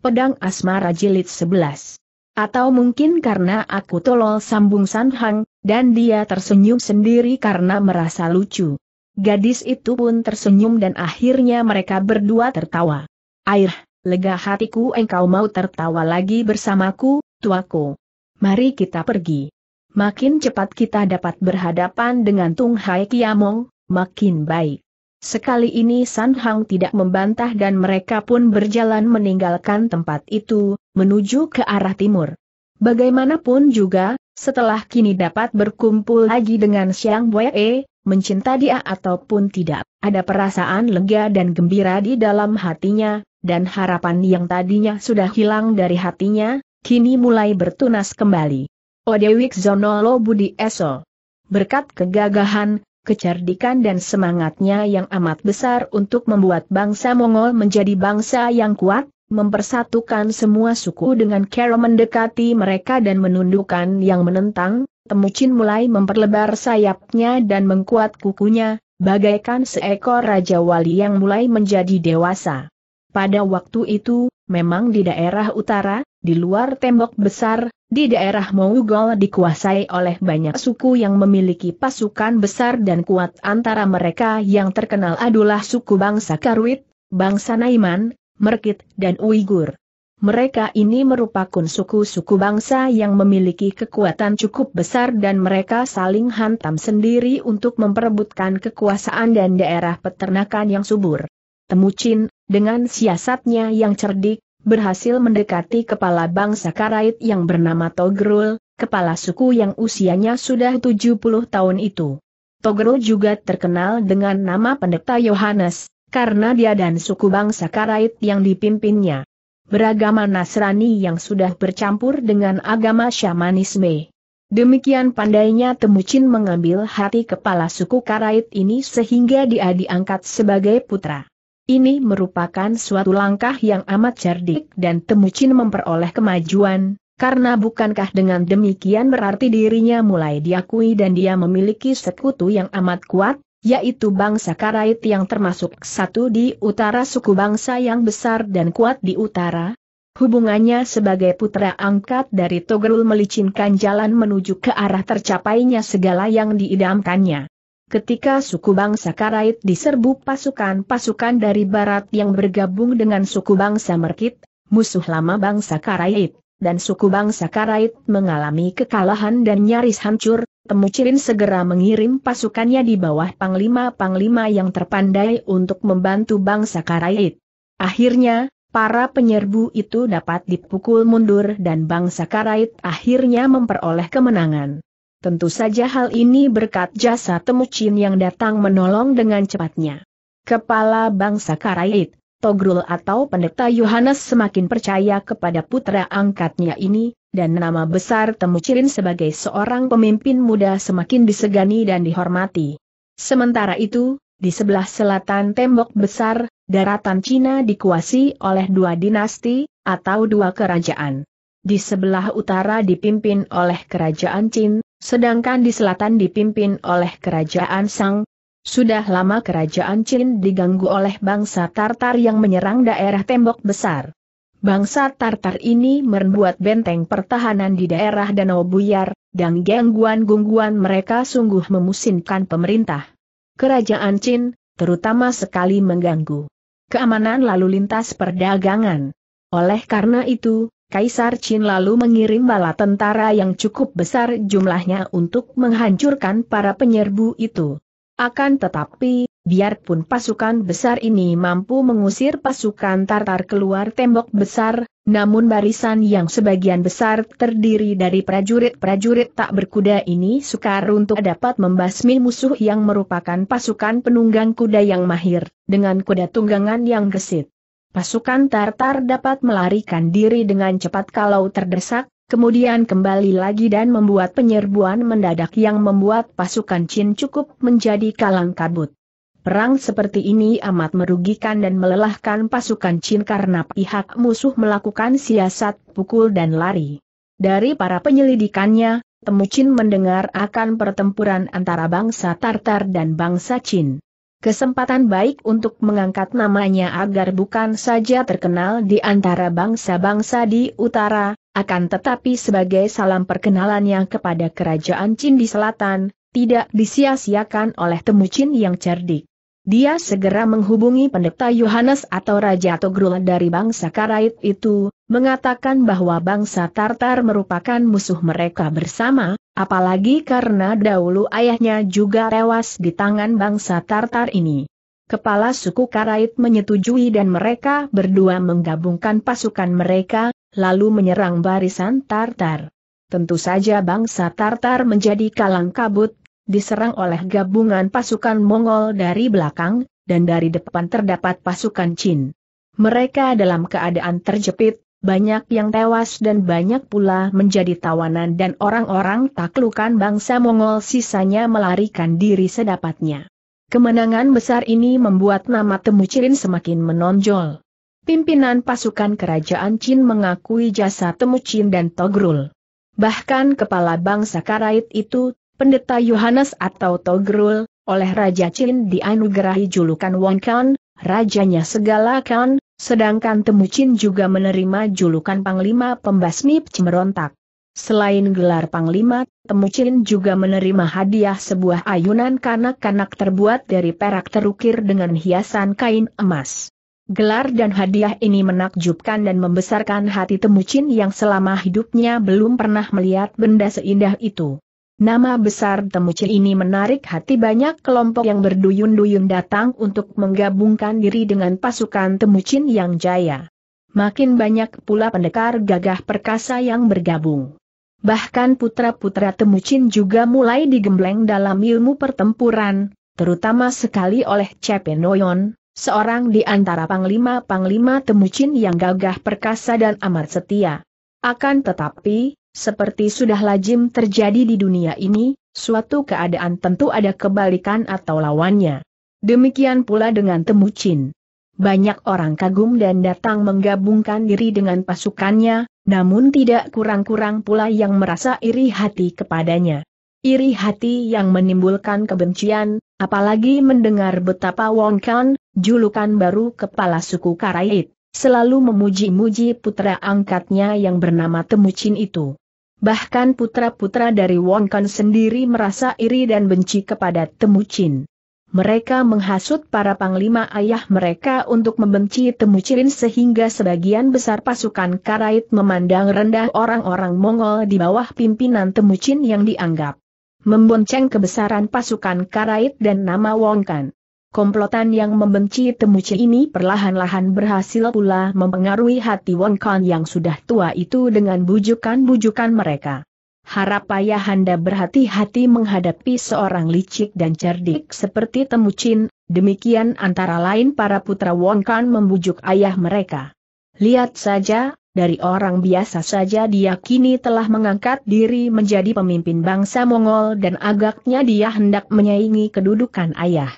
Pedang Asmara Jilid 11. Atau mungkin karena aku tolol sambung Sanhang, dan dia tersenyum sendiri karena merasa lucu. Gadis itu pun tersenyum dan akhirnya mereka berdua tertawa. Air, lega hatiku engkau mau tertawa lagi bersamaku, tuaku. Mari kita pergi. Makin cepat kita dapat berhadapan dengan Tung Hai Kiamong, makin baik. Sekali ini San Hang tidak membantah dan mereka pun berjalan meninggalkan tempat itu, menuju ke arah timur. Bagaimanapun juga, setelah kini dapat berkumpul lagi dengan Xiang Wei, mencinta dia ataupun tidak, ada perasaan lega dan gembira di dalam hatinya, dan harapan yang tadinya sudah hilang dari hatinya, kini mulai bertunas kembali. Odewik Zonolo Budi Eso Berkat kegagahan, kecerdikan dan semangatnya yang amat besar untuk membuat bangsa Mongol menjadi bangsa yang kuat, mempersatukan semua suku dengan cara mendekati mereka dan menundukkan yang menentang, Temucin mulai memperlebar sayapnya dan mengkuat kukunya, bagaikan seekor Raja Wali yang mulai menjadi dewasa. Pada waktu itu, memang di daerah utara, di luar tembok besar, di daerah Mongol dikuasai oleh banyak suku yang memiliki pasukan besar dan kuat antara mereka yang terkenal adalah suku bangsa Karwit, bangsa Naiman, Merkit, dan Uighur. Mereka ini merupakan suku-suku bangsa yang memiliki kekuatan cukup besar dan mereka saling hantam sendiri untuk memperebutkan kekuasaan dan daerah peternakan yang subur. Temucin, dengan siasatnya yang cerdik, berhasil mendekati kepala bangsa Karait yang bernama Togrul, kepala suku yang usianya sudah 70 tahun itu. Togrul juga terkenal dengan nama pendeta Yohanes, karena dia dan suku bangsa Karait yang dipimpinnya. Beragama Nasrani yang sudah bercampur dengan agama Syamanisme. Demikian pandainya Temucin mengambil hati kepala suku Karait ini sehingga dia diangkat sebagai putra. Ini merupakan suatu langkah yang amat cerdik dan Temucin memperoleh kemajuan, karena bukankah dengan demikian berarti dirinya mulai diakui dan dia memiliki sekutu yang amat kuat, yaitu bangsa Karait yang termasuk satu di utara suku bangsa yang besar dan kuat di utara. Hubungannya sebagai putra angkat dari Togrul melicinkan jalan menuju ke arah tercapainya segala yang diidamkannya. Ketika suku bangsa Karait diserbu pasukan-pasukan dari barat yang bergabung dengan suku bangsa Merkit, musuh lama bangsa Karait, dan suku bangsa Karait mengalami kekalahan dan nyaris hancur, Temucirin segera mengirim pasukannya di bawah panglima-panglima yang terpandai untuk membantu bangsa Karait. Akhirnya, para penyerbu itu dapat dipukul mundur dan bangsa Karait akhirnya memperoleh kemenangan. Tentu saja hal ini berkat jasa Temucin yang datang menolong dengan cepatnya. Kepala bangsa Karait, Togrul atau pendeta Yohanes semakin percaya kepada putra angkatnya ini, dan nama besar Temucin sebagai seorang pemimpin muda semakin disegani dan dihormati. Sementara itu, di sebelah selatan tembok besar, daratan Cina dikuasai oleh dua dinasti, atau dua kerajaan. Di sebelah utara dipimpin oleh kerajaan Cina. Sedangkan di selatan dipimpin oleh kerajaan Sang, sudah lama kerajaan Chin diganggu oleh bangsa Tartar yang menyerang daerah tembok besar. Bangsa Tartar ini membuat benteng pertahanan di daerah Danau Buyar, dan gangguan-gungguan mereka sungguh memusinkan pemerintah. Kerajaan Chin, terutama sekali mengganggu keamanan lalu lintas perdagangan. Oleh karena itu, Kaisar Qin lalu mengirim bala tentara yang cukup besar jumlahnya untuk menghancurkan para penyerbu itu. Akan tetapi, biarpun pasukan besar ini mampu mengusir pasukan Tartar keluar tembok besar, namun barisan yang sebagian besar terdiri dari prajurit-prajurit tak berkuda ini sukar untuk dapat membasmi musuh yang merupakan pasukan penunggang kuda yang mahir, dengan kuda tunggangan yang gesit. Pasukan Tartar dapat melarikan diri dengan cepat kalau terdesak, kemudian kembali lagi dan membuat penyerbuan mendadak yang membuat pasukan Chin cukup menjadi kalang kabut. Perang seperti ini amat merugikan dan melelahkan pasukan Chin karena pihak musuh melakukan siasat pukul dan lari. Dari para penyelidikannya, Temu Chin mendengar akan pertempuran antara bangsa Tartar dan bangsa Chin. Kesempatan baik untuk mengangkat namanya agar bukan saja terkenal di antara bangsa-bangsa di utara, akan tetapi sebagai salam perkenalan yang kepada kerajaan Chin di selatan, tidak disia-siakan oleh temu Chin yang cerdik. Dia segera menghubungi pendeta Yohanes atau Raja Togrul dari bangsa Karait itu, mengatakan bahwa bangsa Tartar merupakan musuh mereka bersama, Apalagi karena dahulu ayahnya juga tewas di tangan bangsa Tartar ini. Kepala suku Karait menyetujui dan mereka berdua menggabungkan pasukan mereka, lalu menyerang barisan Tartar. Tentu saja bangsa Tartar menjadi kalang kabut, diserang oleh gabungan pasukan Mongol dari belakang, dan dari depan terdapat pasukan Chin. Mereka dalam keadaan terjepit, banyak yang tewas dan banyak pula menjadi tawanan dan orang-orang taklukan bangsa Mongol sisanya melarikan diri sedapatnya. Kemenangan besar ini membuat nama Temucirin semakin menonjol. Pimpinan pasukan kerajaan Chin mengakui jasa Temucin dan Togrul. Bahkan kepala bangsa Karait itu, pendeta Yohanes atau Togrul, oleh Raja Chin dianugerahi julukan Wonkan, rajanya segala kan, sedangkan Temucin juga menerima julukan Panglima Pembasmi Pemberontak. Selain gelar Panglima, Temucin juga menerima hadiah sebuah ayunan kanak-kanak terbuat dari perak terukir dengan hiasan kain emas. Gelar dan hadiah ini menakjubkan dan membesarkan hati Temucin yang selama hidupnya belum pernah melihat benda seindah itu. Nama besar Temuci ini menarik hati banyak kelompok yang berduyun-duyun datang untuk menggabungkan diri dengan pasukan Temucin yang jaya. Makin banyak pula pendekar gagah perkasa yang bergabung. Bahkan putra-putra Temucin juga mulai digembleng dalam ilmu pertempuran, terutama sekali oleh Noyon, seorang di antara panglima-panglima Temucin yang gagah perkasa dan amat setia. Akan tetapi, seperti sudah lazim terjadi di dunia ini, suatu keadaan tentu ada kebalikan atau lawannya. Demikian pula dengan Temucin. Banyak orang kagum dan datang menggabungkan diri dengan pasukannya, namun tidak kurang-kurang pula yang merasa iri hati kepadanya. Iri hati yang menimbulkan kebencian, apalagi mendengar betapa Wong Kan, julukan baru kepala suku Karait, selalu memuji-muji putra angkatnya yang bernama Temucin itu. Bahkan putra-putra dari Wong Kan sendiri merasa iri dan benci kepada Temucin. Mereka menghasut para panglima ayah mereka untuk membenci Temucin sehingga sebagian besar pasukan Karait memandang rendah orang-orang Mongol di bawah pimpinan Temucin yang dianggap membonceng kebesaran pasukan Karait dan nama Wong Kan. Komplotan yang membenci Temuci ini perlahan-lahan berhasil pula mempengaruhi hati Wong Kan yang sudah tua itu dengan bujukan-bujukan mereka. Harap anda berhati-hati menghadapi seorang licik dan cerdik seperti Temucin, demikian antara lain para putra Wong Kan membujuk ayah mereka. Lihat saja, dari orang biasa saja dia kini telah mengangkat diri menjadi pemimpin bangsa Mongol dan agaknya dia hendak menyaingi kedudukan ayah.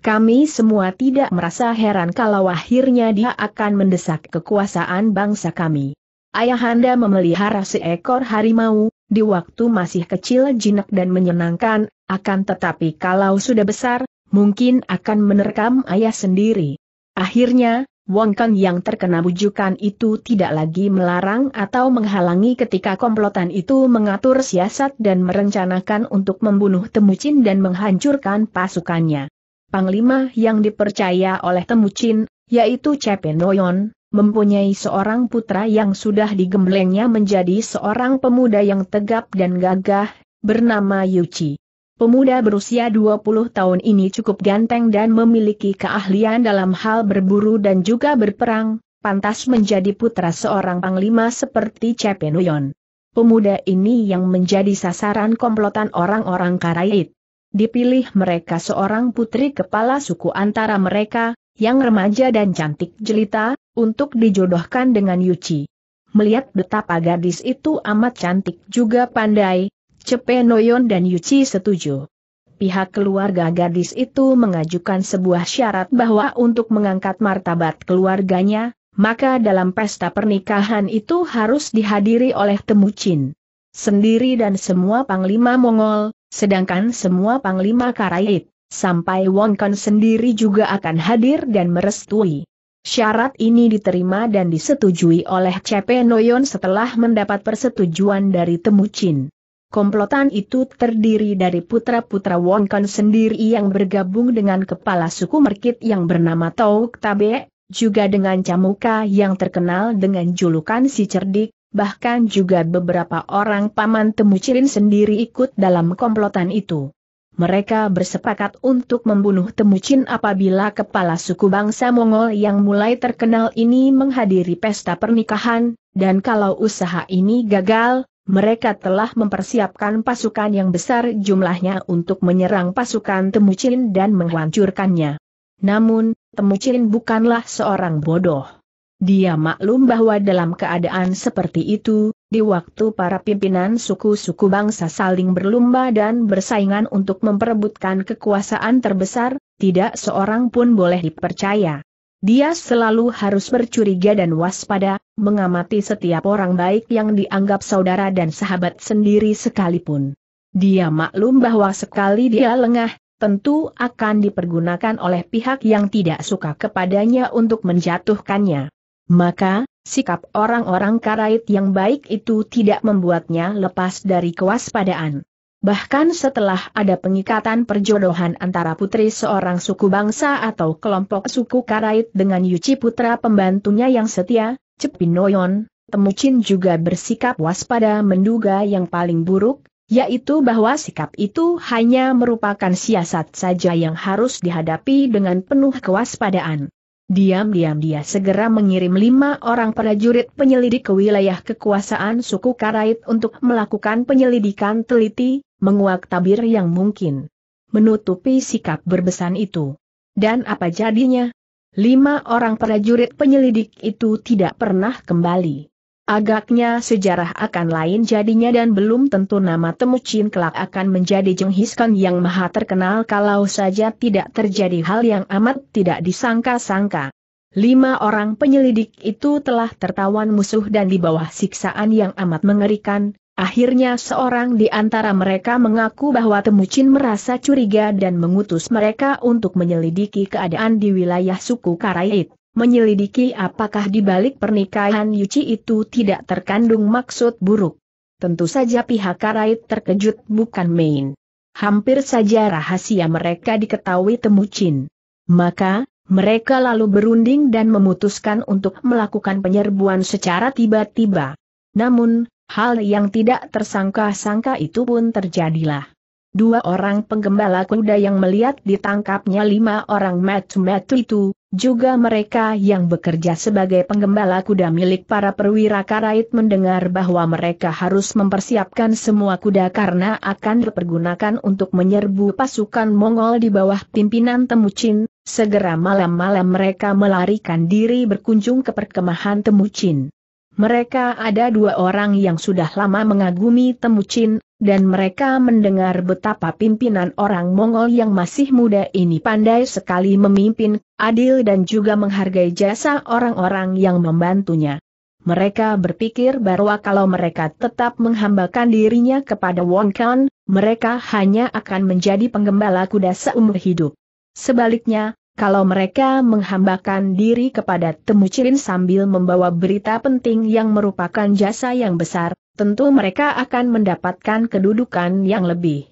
Kami semua tidak merasa heran kalau akhirnya dia akan mendesak kekuasaan bangsa kami. Ayahanda memelihara seekor harimau, di waktu masih kecil jinak dan menyenangkan, akan tetapi kalau sudah besar, mungkin akan menerkam ayah sendiri. Akhirnya, Wong Kang yang terkena bujukan itu tidak lagi melarang atau menghalangi ketika komplotan itu mengatur siasat dan merencanakan untuk membunuh Temucin dan menghancurkan pasukannya panglima yang dipercaya oleh Temucin, yaitu Cepen mempunyai seorang putra yang sudah digemblengnya menjadi seorang pemuda yang tegap dan gagah, bernama Yuci. Pemuda berusia 20 tahun ini cukup ganteng dan memiliki keahlian dalam hal berburu dan juga berperang, pantas menjadi putra seorang panglima seperti Cepenoyon. Pemuda ini yang menjadi sasaran komplotan orang-orang Karait. Dipilih mereka seorang putri kepala suku antara mereka, yang remaja dan cantik jelita, untuk dijodohkan dengan Yuci. Melihat betapa gadis itu amat cantik juga pandai, Cepe Noyon dan Yuci setuju. Pihak keluarga gadis itu mengajukan sebuah syarat bahwa untuk mengangkat martabat keluarganya, maka dalam pesta pernikahan itu harus dihadiri oleh Temucin. Sendiri dan semua panglima Mongol, Sedangkan semua panglima karait sampai Wong kan sendiri juga akan hadir dan merestui. Syarat ini diterima dan disetujui oleh CP Noyon setelah mendapat persetujuan dari Temucin. Komplotan itu terdiri dari putra-putra Wong kan sendiri yang bergabung dengan kepala suku Merkit yang bernama Tauk Tabe, juga dengan Camuka yang terkenal dengan julukan si cerdik, bahkan juga beberapa orang paman Temucirin sendiri ikut dalam komplotan itu. Mereka bersepakat untuk membunuh Temucin apabila kepala suku bangsa Mongol yang mulai terkenal ini menghadiri pesta pernikahan, dan kalau usaha ini gagal, mereka telah mempersiapkan pasukan yang besar jumlahnya untuk menyerang pasukan Temucin dan menghancurkannya. Namun, Temucin bukanlah seorang bodoh. Dia maklum bahwa dalam keadaan seperti itu, di waktu para pimpinan suku-suku bangsa saling berlumba dan bersaingan untuk memperebutkan kekuasaan terbesar, tidak seorang pun boleh dipercaya. Dia selalu harus bercuriga dan waspada, mengamati setiap orang baik yang dianggap saudara dan sahabat sendiri sekalipun. Dia maklum bahwa sekali dia lengah, tentu akan dipergunakan oleh pihak yang tidak suka kepadanya untuk menjatuhkannya. Maka, sikap orang-orang Karait yang baik itu tidak membuatnya lepas dari kewaspadaan. Bahkan setelah ada pengikatan perjodohan antara putri seorang suku bangsa atau kelompok suku Karait dengan Yuci putra pembantunya yang setia, Cepinoyon, Temucin juga bersikap waspada menduga yang paling buruk, yaitu bahwa sikap itu hanya merupakan siasat saja yang harus dihadapi dengan penuh kewaspadaan. Diam-diam dia segera mengirim lima orang prajurit penyelidik ke wilayah kekuasaan suku Karait untuk melakukan penyelidikan teliti, menguak tabir yang mungkin. Menutupi sikap berbesan itu. Dan apa jadinya? Lima orang prajurit penyelidik itu tidak pernah kembali. Agaknya sejarah akan lain jadinya dan belum tentu nama Temucin kelak akan menjadi Jenghis Khan yang maha terkenal kalau saja tidak terjadi hal yang amat tidak disangka-sangka. Lima orang penyelidik itu telah tertawan musuh dan di bawah siksaan yang amat mengerikan, akhirnya seorang di antara mereka mengaku bahwa Temucin merasa curiga dan mengutus mereka untuk menyelidiki keadaan di wilayah suku Karait menyelidiki apakah di balik pernikahan Yuci itu tidak terkandung maksud buruk. Tentu saja pihak Karait terkejut bukan main. Hampir saja rahasia mereka diketahui Temucin. Maka, mereka lalu berunding dan memutuskan untuk melakukan penyerbuan secara tiba-tiba. Namun, hal yang tidak tersangka-sangka itu pun terjadilah. Dua orang penggembala kuda yang melihat ditangkapnya lima orang metu-metu itu, juga mereka yang bekerja sebagai penggembala kuda milik para perwira karait mendengar bahwa mereka harus mempersiapkan semua kuda karena akan dipergunakan untuk menyerbu pasukan Mongol di bawah pimpinan Temucin, segera malam-malam mereka melarikan diri berkunjung ke perkemahan Temucin. Mereka ada dua orang yang sudah lama mengagumi Temucin, dan mereka mendengar betapa pimpinan orang Mongol yang masih muda ini pandai sekali memimpin, adil dan juga menghargai jasa orang-orang yang membantunya. Mereka berpikir bahwa kalau mereka tetap menghambakan dirinya kepada Wong Kan, mereka hanya akan menjadi penggembala kuda seumur hidup. Sebaliknya, kalau mereka menghambakan diri kepada Temucirin sambil membawa berita penting yang merupakan jasa yang besar, tentu mereka akan mendapatkan kedudukan yang lebih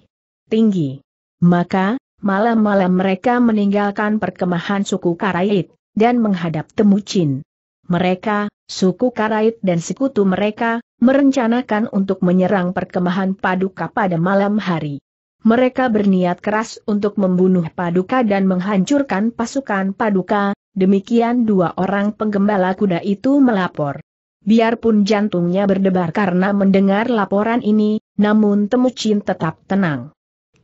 tinggi. Maka, malam-malam mereka meninggalkan perkemahan suku Karait, dan menghadap Temucin. Mereka, suku Karait dan sekutu mereka, merencanakan untuk menyerang perkemahan Paduka pada malam hari mereka berniat keras untuk membunuh Paduka dan menghancurkan pasukan Paduka, demikian dua orang penggembala kuda itu melapor. Biarpun jantungnya berdebar karena mendengar laporan ini, namun Temucin tetap tenang.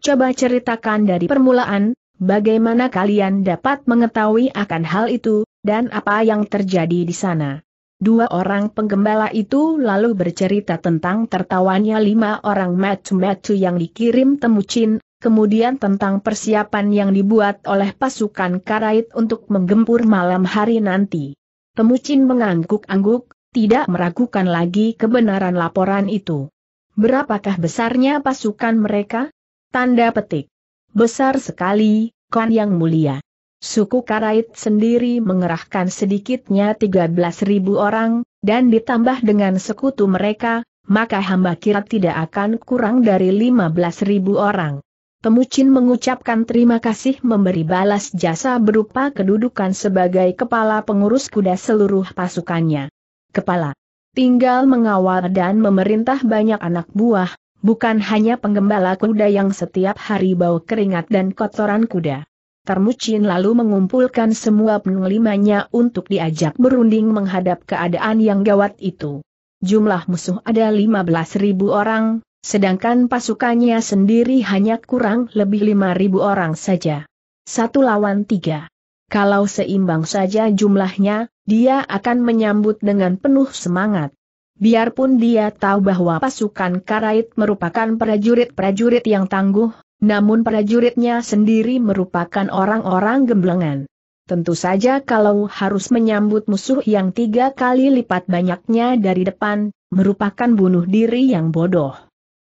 Coba ceritakan dari permulaan, bagaimana kalian dapat mengetahui akan hal itu, dan apa yang terjadi di sana. Dua orang penggembala itu lalu bercerita tentang tertawanya lima orang macu-macu yang dikirim Temucin, kemudian tentang persiapan yang dibuat oleh pasukan Karait untuk menggempur malam hari nanti. Temucin mengangguk-angguk, tidak meragukan lagi kebenaran laporan itu. Berapakah besarnya pasukan mereka? Tanda petik. Besar sekali, Kan Yang Mulia suku Karait sendiri mengerahkan sedikitnya 13.000 orang, dan ditambah dengan sekutu mereka, maka hamba kira tidak akan kurang dari 15.000 orang. Temucin mengucapkan terima kasih memberi balas jasa berupa kedudukan sebagai kepala pengurus kuda seluruh pasukannya. Kepala tinggal mengawal dan memerintah banyak anak buah, bukan hanya penggembala kuda yang setiap hari bau keringat dan kotoran kuda. Tarmucin lalu mengumpulkan semua penglimanya untuk diajak berunding menghadap keadaan yang gawat itu. Jumlah musuh ada 15.000 orang, sedangkan pasukannya sendiri hanya kurang lebih 5.000 orang saja. Satu lawan tiga. Kalau seimbang saja jumlahnya, dia akan menyambut dengan penuh semangat. Biarpun dia tahu bahwa pasukan Karait merupakan prajurit-prajurit yang tangguh, namun prajuritnya sendiri merupakan orang-orang gemblengan. Tentu saja kalau harus menyambut musuh yang tiga kali lipat banyaknya dari depan, merupakan bunuh diri yang bodoh.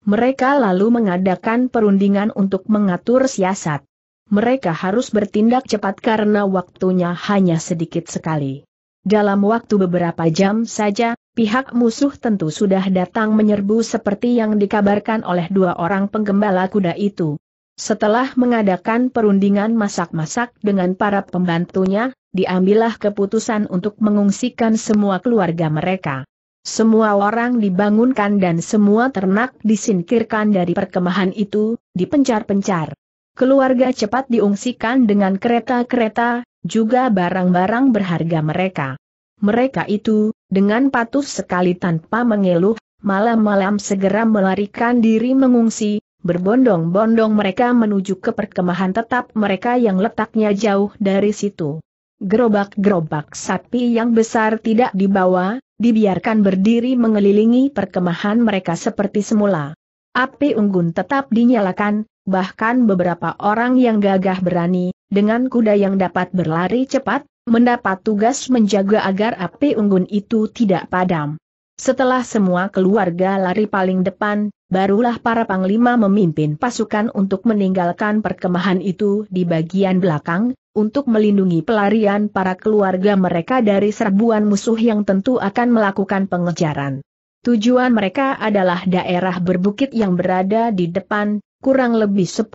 Mereka lalu mengadakan perundingan untuk mengatur siasat. Mereka harus bertindak cepat karena waktunya hanya sedikit sekali. Dalam waktu beberapa jam saja, pihak musuh tentu sudah datang menyerbu seperti yang dikabarkan oleh dua orang penggembala kuda itu. Setelah mengadakan perundingan masak-masak dengan para pembantunya, diambillah keputusan untuk mengungsikan semua keluarga mereka. Semua orang dibangunkan dan semua ternak disingkirkan dari perkemahan itu, dipencar-pencar. Keluarga cepat diungsikan dengan kereta-kereta, juga barang-barang berharga mereka. Mereka itu, dengan patuh sekali tanpa mengeluh, malam-malam segera melarikan diri mengungsi, Berbondong-bondong mereka menuju ke perkemahan tetap mereka yang letaknya jauh dari situ. Gerobak-gerobak sapi yang besar tidak dibawa, dibiarkan berdiri mengelilingi perkemahan mereka seperti semula. Api unggun tetap dinyalakan, bahkan beberapa orang yang gagah berani, dengan kuda yang dapat berlari cepat, mendapat tugas menjaga agar api unggun itu tidak padam. Setelah semua keluarga lari paling depan, barulah para panglima memimpin pasukan untuk meninggalkan perkemahan itu di bagian belakang, untuk melindungi pelarian para keluarga mereka dari serbuan musuh yang tentu akan melakukan pengejaran. Tujuan mereka adalah daerah berbukit yang berada di depan, kurang lebih 10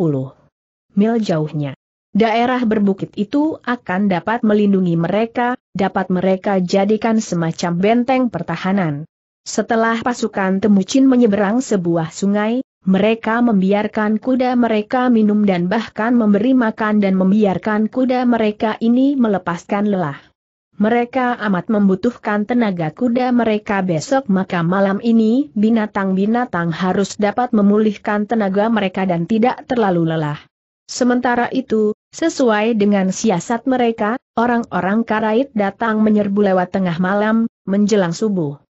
mil jauhnya. Daerah berbukit itu akan dapat melindungi mereka, dapat mereka jadikan semacam benteng pertahanan. Setelah pasukan Temucin menyeberang sebuah sungai, mereka membiarkan kuda mereka minum dan bahkan memberi makan dan membiarkan kuda mereka ini melepaskan lelah. Mereka amat membutuhkan tenaga kuda mereka besok maka malam ini binatang-binatang harus dapat memulihkan tenaga mereka dan tidak terlalu lelah. Sementara itu, sesuai dengan siasat mereka, orang-orang Karait datang menyerbu lewat tengah malam, menjelang subuh.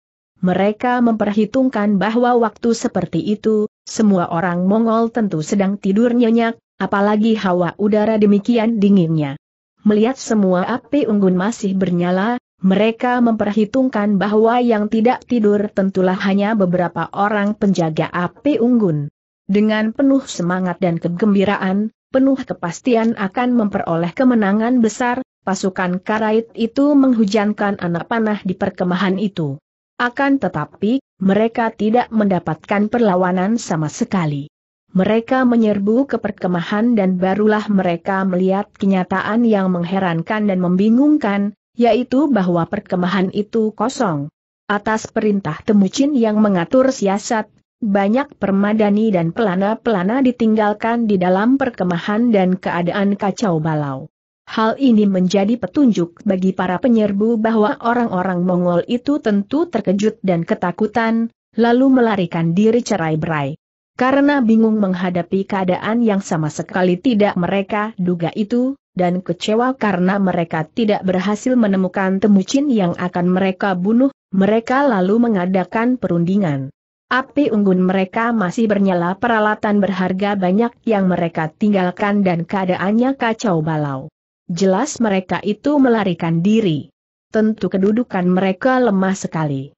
Mereka memperhitungkan bahwa waktu seperti itu, semua orang Mongol tentu sedang tidur nyenyak, apalagi hawa udara demikian dinginnya. Melihat semua api unggun masih bernyala, mereka memperhitungkan bahwa yang tidak tidur tentulah hanya beberapa orang penjaga api unggun. Dengan penuh semangat dan kegembiraan, penuh kepastian akan memperoleh kemenangan besar, pasukan Karait itu menghujankan anak panah di perkemahan itu. Akan tetapi, mereka tidak mendapatkan perlawanan sama sekali. Mereka menyerbu ke perkemahan dan barulah mereka melihat kenyataan yang mengherankan dan membingungkan, yaitu bahwa perkemahan itu kosong. Atas perintah Temucin yang mengatur siasat, banyak permadani dan pelana-pelana ditinggalkan di dalam perkemahan dan keadaan kacau balau. Hal ini menjadi petunjuk bagi para penyerbu bahwa orang-orang Mongol itu tentu terkejut dan ketakutan, lalu melarikan diri cerai-berai. Karena bingung menghadapi keadaan yang sama sekali tidak mereka duga itu, dan kecewa karena mereka tidak berhasil menemukan temucin yang akan mereka bunuh, mereka lalu mengadakan perundingan. Api unggun mereka masih bernyala peralatan berharga banyak yang mereka tinggalkan dan keadaannya kacau balau jelas mereka itu melarikan diri. Tentu kedudukan mereka lemah sekali.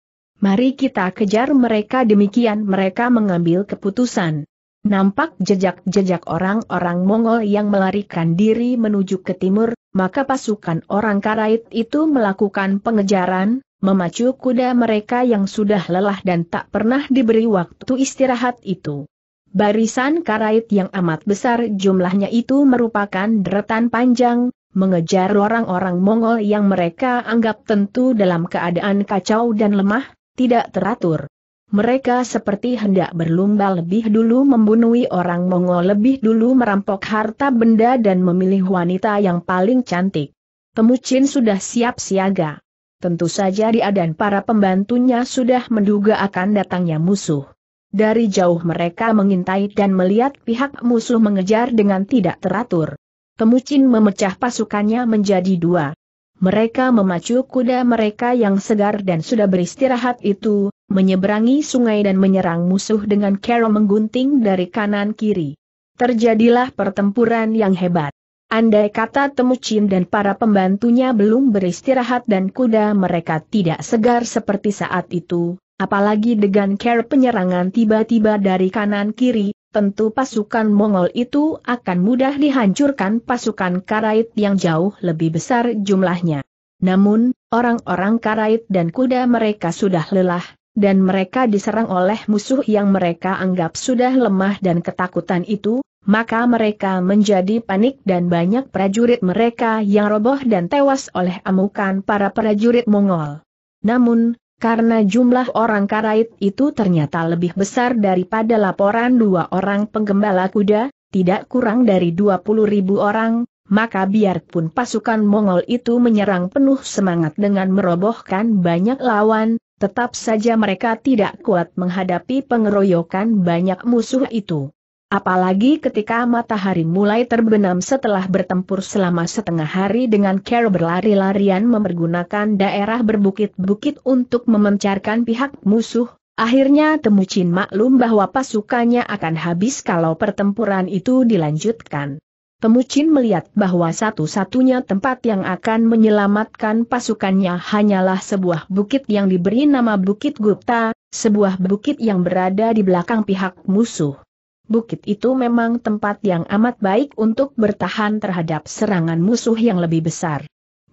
Mari kita kejar mereka demikian mereka mengambil keputusan. Nampak jejak-jejak orang-orang Mongol yang melarikan diri menuju ke timur, maka pasukan orang Karait itu melakukan pengejaran, memacu kuda mereka yang sudah lelah dan tak pernah diberi waktu istirahat itu. Barisan karait yang amat besar jumlahnya itu merupakan deretan panjang, mengejar orang-orang Mongol yang mereka anggap tentu dalam keadaan kacau dan lemah, tidak teratur. Mereka seperti hendak berlumba lebih dulu membunuhi orang Mongol lebih dulu merampok harta benda dan memilih wanita yang paling cantik. Temucin sudah siap siaga. Tentu saja dia dan para pembantunya sudah menduga akan datangnya musuh. Dari jauh mereka mengintai dan melihat pihak musuh mengejar dengan tidak teratur. Temucin memecah pasukannya menjadi dua. Mereka memacu kuda mereka yang segar dan sudah beristirahat itu, menyeberangi sungai dan menyerang musuh dengan kero menggunting dari kanan kiri. Terjadilah pertempuran yang hebat. Andai kata Temucin dan para pembantunya belum beristirahat dan kuda mereka tidak segar seperti saat itu, Apalagi dengan care penyerangan tiba-tiba dari kanan-kiri, tentu pasukan Mongol itu akan mudah dihancurkan pasukan Karait yang jauh lebih besar jumlahnya. Namun, orang-orang Karait dan kuda mereka sudah lelah, dan mereka diserang oleh musuh yang mereka anggap sudah lemah dan ketakutan itu, maka mereka menjadi panik dan banyak prajurit mereka yang roboh dan tewas oleh amukan para prajurit Mongol. Namun, karena jumlah orang karait itu ternyata lebih besar daripada laporan dua orang penggembala kuda, tidak kurang dari 20 ribu orang, maka biarpun pasukan Mongol itu menyerang penuh semangat dengan merobohkan banyak lawan, tetap saja mereka tidak kuat menghadapi pengeroyokan banyak musuh itu. Apalagi ketika matahari mulai terbenam setelah bertempur selama setengah hari dengan Carol berlari-larian mempergunakan daerah berbukit-bukit untuk memencarkan pihak musuh, akhirnya Temucin maklum bahwa pasukannya akan habis kalau pertempuran itu dilanjutkan. Temucin melihat bahwa satu-satunya tempat yang akan menyelamatkan pasukannya hanyalah sebuah bukit yang diberi nama Bukit Gupta, sebuah bukit yang berada di belakang pihak musuh bukit itu memang tempat yang amat baik untuk bertahan terhadap serangan musuh yang lebih besar.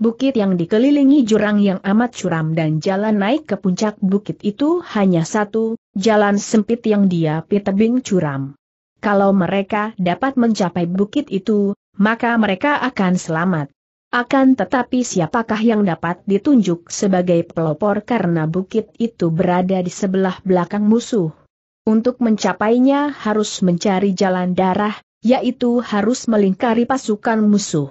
Bukit yang dikelilingi jurang yang amat curam dan jalan naik ke puncak bukit itu hanya satu, jalan sempit yang diapi tebing curam. Kalau mereka dapat mencapai bukit itu, maka mereka akan selamat. Akan tetapi siapakah yang dapat ditunjuk sebagai pelopor karena bukit itu berada di sebelah belakang musuh? Untuk mencapainya harus mencari jalan darah, yaitu harus melingkari pasukan musuh.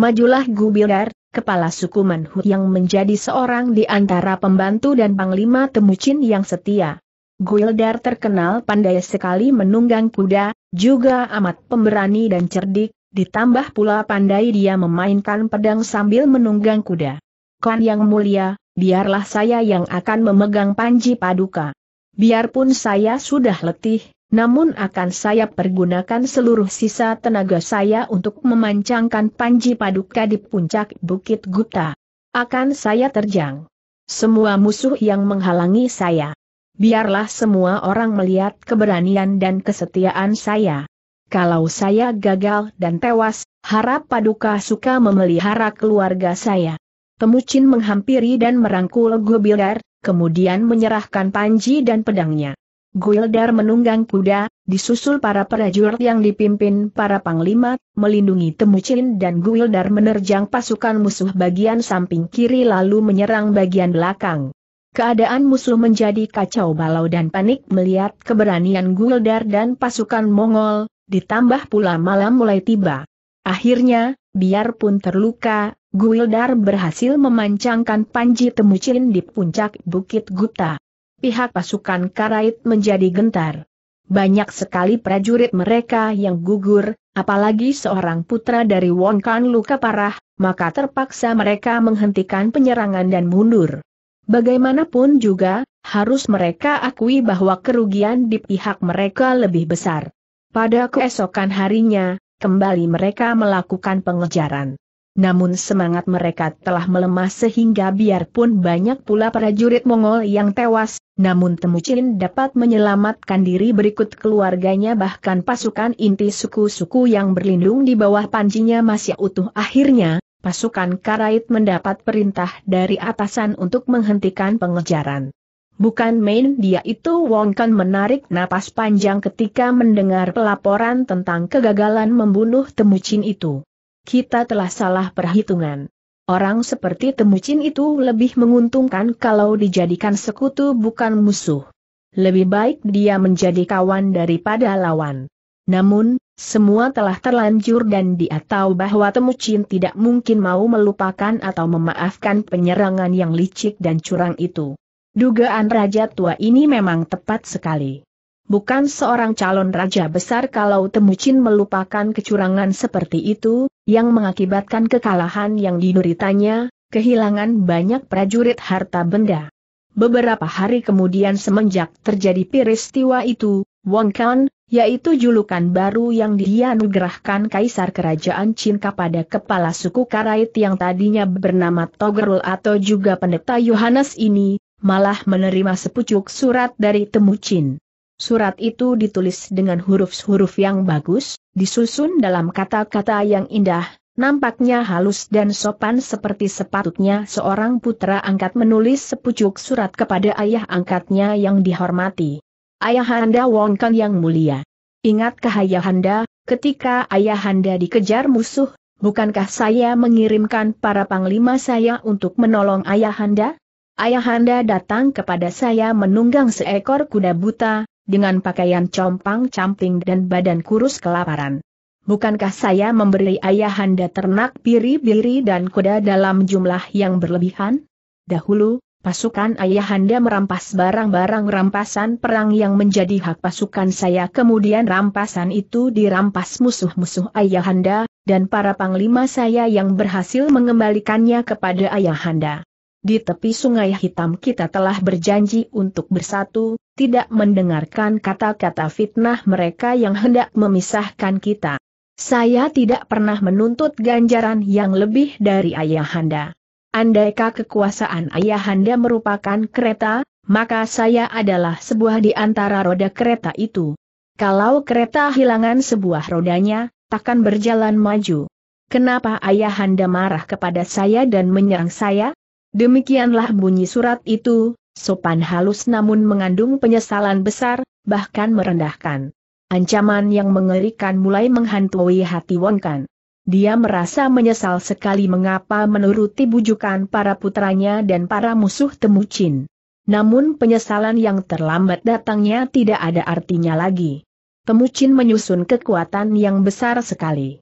Majulah Gubilar, kepala suku Manhu yang menjadi seorang di antara pembantu dan panglima Temucin yang setia. Guildar terkenal pandai sekali menunggang kuda, juga amat pemberani dan cerdik, ditambah pula pandai dia memainkan pedang sambil menunggang kuda. Kan yang mulia, biarlah saya yang akan memegang panji paduka. Biarpun saya sudah letih, namun akan saya pergunakan seluruh sisa tenaga saya untuk memancangkan panji paduka di puncak Bukit guta. Akan saya terjang. Semua musuh yang menghalangi saya. Biarlah semua orang melihat keberanian dan kesetiaan saya. Kalau saya gagal dan tewas, harap paduka suka memelihara keluarga saya. Temucin menghampiri dan merangkul Gobilar, kemudian menyerahkan panji dan pedangnya. Guildar menunggang kuda, disusul para prajurit yang dipimpin para panglima, melindungi Temucin dan Guildar menerjang pasukan musuh bagian samping kiri lalu menyerang bagian belakang. Keadaan musuh menjadi kacau balau dan panik melihat keberanian Guildar dan pasukan Mongol, ditambah pula malam mulai tiba. Akhirnya, biarpun terluka, Guildar berhasil memancangkan Panji Temucin di puncak Bukit Guta. Pihak pasukan Karait menjadi gentar. Banyak sekali prajurit mereka yang gugur, apalagi seorang putra dari Wonkan luka parah, maka terpaksa mereka menghentikan penyerangan dan mundur. Bagaimanapun juga, harus mereka akui bahwa kerugian di pihak mereka lebih besar. Pada keesokan harinya, kembali mereka melakukan pengejaran. Namun semangat mereka telah melemah sehingga biarpun banyak pula prajurit Mongol yang tewas, namun Temucin dapat menyelamatkan diri berikut keluarganya bahkan pasukan inti suku-suku yang berlindung di bawah pancinya masih utuh akhirnya, pasukan Karait mendapat perintah dari atasan untuk menghentikan pengejaran. Bukan main dia itu Wong Kan menarik napas panjang ketika mendengar pelaporan tentang kegagalan membunuh Temucin itu kita telah salah perhitungan. Orang seperti Temucin itu lebih menguntungkan kalau dijadikan sekutu bukan musuh. Lebih baik dia menjadi kawan daripada lawan. Namun, semua telah terlanjur dan dia tahu bahwa Temucin tidak mungkin mau melupakan atau memaafkan penyerangan yang licik dan curang itu. Dugaan Raja Tua ini memang tepat sekali. Bukan seorang calon raja besar kalau Temucin melupakan kecurangan seperti itu, yang mengakibatkan kekalahan yang dideritanya, kehilangan banyak prajurit harta benda. Beberapa hari kemudian semenjak terjadi peristiwa itu, Wong Kan, yaitu julukan baru yang dianugerahkan Kaisar Kerajaan Chin kepada kepala suku Karait yang tadinya bernama Togerul atau juga pendeta Yohanes ini, malah menerima sepucuk surat dari Temucin. Surat itu ditulis dengan huruf-huruf yang bagus, disusun dalam kata-kata yang indah, nampaknya halus dan sopan seperti sepatutnya seorang putra angkat menulis sepucuk surat kepada ayah angkatnya yang dihormati. Ayahanda Wong Kang yang mulia. Ingatkah Ayahanda, ketika Ayahanda dikejar musuh, bukankah saya mengirimkan para panglima saya untuk menolong Ayahanda? Ayahanda datang kepada saya menunggang seekor kuda buta, dengan pakaian compang-camping dan badan kurus kelaparan. Bukankah saya memberi ayahanda ternak piri-piri dan kuda dalam jumlah yang berlebihan? Dahulu, pasukan ayahanda merampas barang-barang rampasan perang yang menjadi hak pasukan saya kemudian rampasan itu dirampas musuh-musuh ayahanda, dan para panglima saya yang berhasil mengembalikannya kepada ayahanda. Di tepi sungai hitam kita telah berjanji untuk bersatu, tidak mendengarkan kata-kata fitnah mereka yang hendak memisahkan kita. Saya tidak pernah menuntut ganjaran yang lebih dari ayahanda. Andaika kekuasaan ayahanda merupakan kereta, maka saya adalah sebuah di antara roda kereta itu. Kalau kereta hilangan sebuah rodanya, takkan berjalan maju. Kenapa ayahanda marah kepada saya dan menyerang saya? Demikianlah bunyi surat itu, sopan halus namun mengandung penyesalan besar, bahkan merendahkan. Ancaman yang mengerikan mulai menghantui hati Wongkan. Dia merasa menyesal sekali mengapa menuruti bujukan para putranya dan para musuh Temucin. Namun penyesalan yang terlambat datangnya tidak ada artinya lagi. Temucin menyusun kekuatan yang besar sekali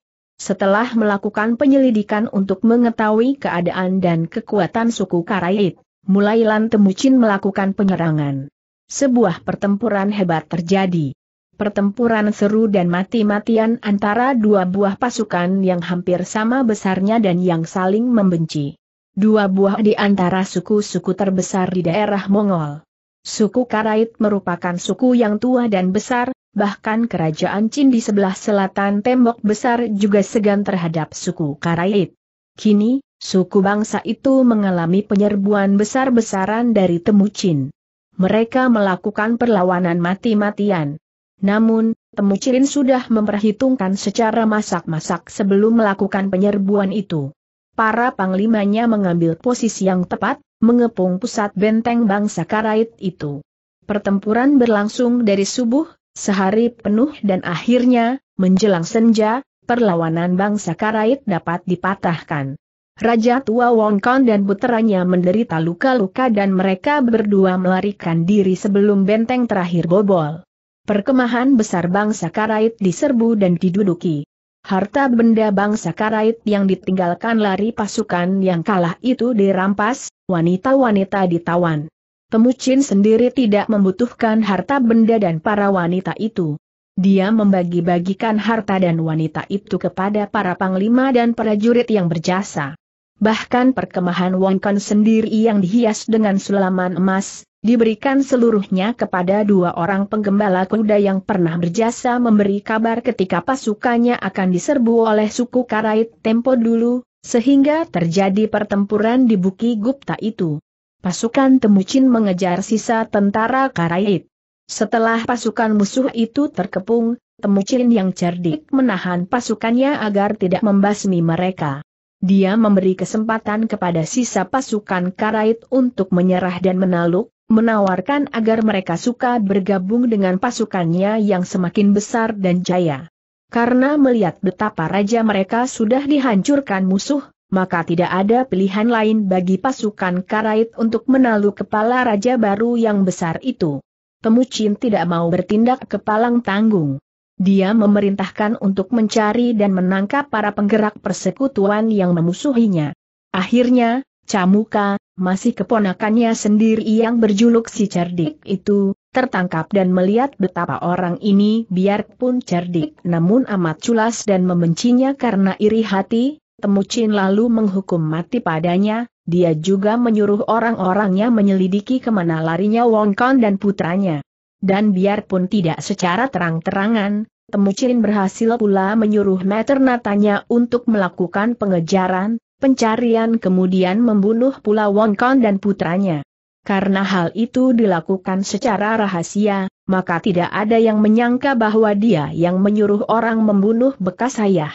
setelah melakukan penyelidikan untuk mengetahui keadaan dan kekuatan suku Karait, mulai Temucin melakukan penyerangan. Sebuah pertempuran hebat terjadi. Pertempuran seru dan mati-matian antara dua buah pasukan yang hampir sama besarnya dan yang saling membenci. Dua buah di antara suku-suku terbesar di daerah Mongol. Suku Karait merupakan suku yang tua dan besar, bahkan kerajaan Chin di sebelah selatan tembok besar juga segan terhadap suku Karait. Kini, suku bangsa itu mengalami penyerbuan besar-besaran dari Temu Chin. Mereka melakukan perlawanan mati-matian. Namun, Temu Chin sudah memperhitungkan secara masak-masak sebelum melakukan penyerbuan itu. Para panglimanya mengambil posisi yang tepat, mengepung pusat benteng bangsa Karait itu. Pertempuran berlangsung dari subuh Sehari penuh dan akhirnya, menjelang senja, perlawanan bangsa Karait dapat dipatahkan. Raja tua Wong Kong dan puteranya menderita luka-luka dan mereka berdua melarikan diri sebelum benteng terakhir bobol. Perkemahan besar bangsa Karait diserbu dan diduduki. Harta benda bangsa Karait yang ditinggalkan lari pasukan yang kalah itu dirampas, wanita-wanita ditawan. Temucin sendiri tidak membutuhkan harta benda dan para wanita itu. Dia membagi-bagikan harta dan wanita itu kepada para panglima dan prajurit yang berjasa. Bahkan perkemahan Wongkon sendiri yang dihias dengan sulaman emas, diberikan seluruhnya kepada dua orang penggembala kuda yang pernah berjasa memberi kabar ketika pasukannya akan diserbu oleh suku Karait Tempo dulu, sehingga terjadi pertempuran di Buki Gupta itu pasukan Temucin mengejar sisa tentara Karait. Setelah pasukan musuh itu terkepung, Temucin yang cerdik menahan pasukannya agar tidak membasmi mereka. Dia memberi kesempatan kepada sisa pasukan Karait untuk menyerah dan menaluk, menawarkan agar mereka suka bergabung dengan pasukannya yang semakin besar dan jaya. Karena melihat betapa raja mereka sudah dihancurkan musuh, maka tidak ada pilihan lain bagi pasukan Karait untuk menalu kepala raja baru yang besar itu. Temucin tidak mau bertindak kepalang tanggung. Dia memerintahkan untuk mencari dan menangkap para penggerak persekutuan yang memusuhinya. Akhirnya, Camuka, masih keponakannya sendiri yang berjuluk si cerdik itu, tertangkap dan melihat betapa orang ini biarpun cerdik namun amat culas dan membencinya karena iri hati, Temucin lalu menghukum mati padanya, dia juga menyuruh orang-orangnya menyelidiki kemana larinya Wong Kong dan putranya. Dan biarpun tidak secara terang-terangan, Temucin berhasil pula menyuruh Maternatanya untuk melakukan pengejaran, pencarian kemudian membunuh pula Wong Kong dan putranya. Karena hal itu dilakukan secara rahasia, maka tidak ada yang menyangka bahwa dia yang menyuruh orang membunuh bekas ayah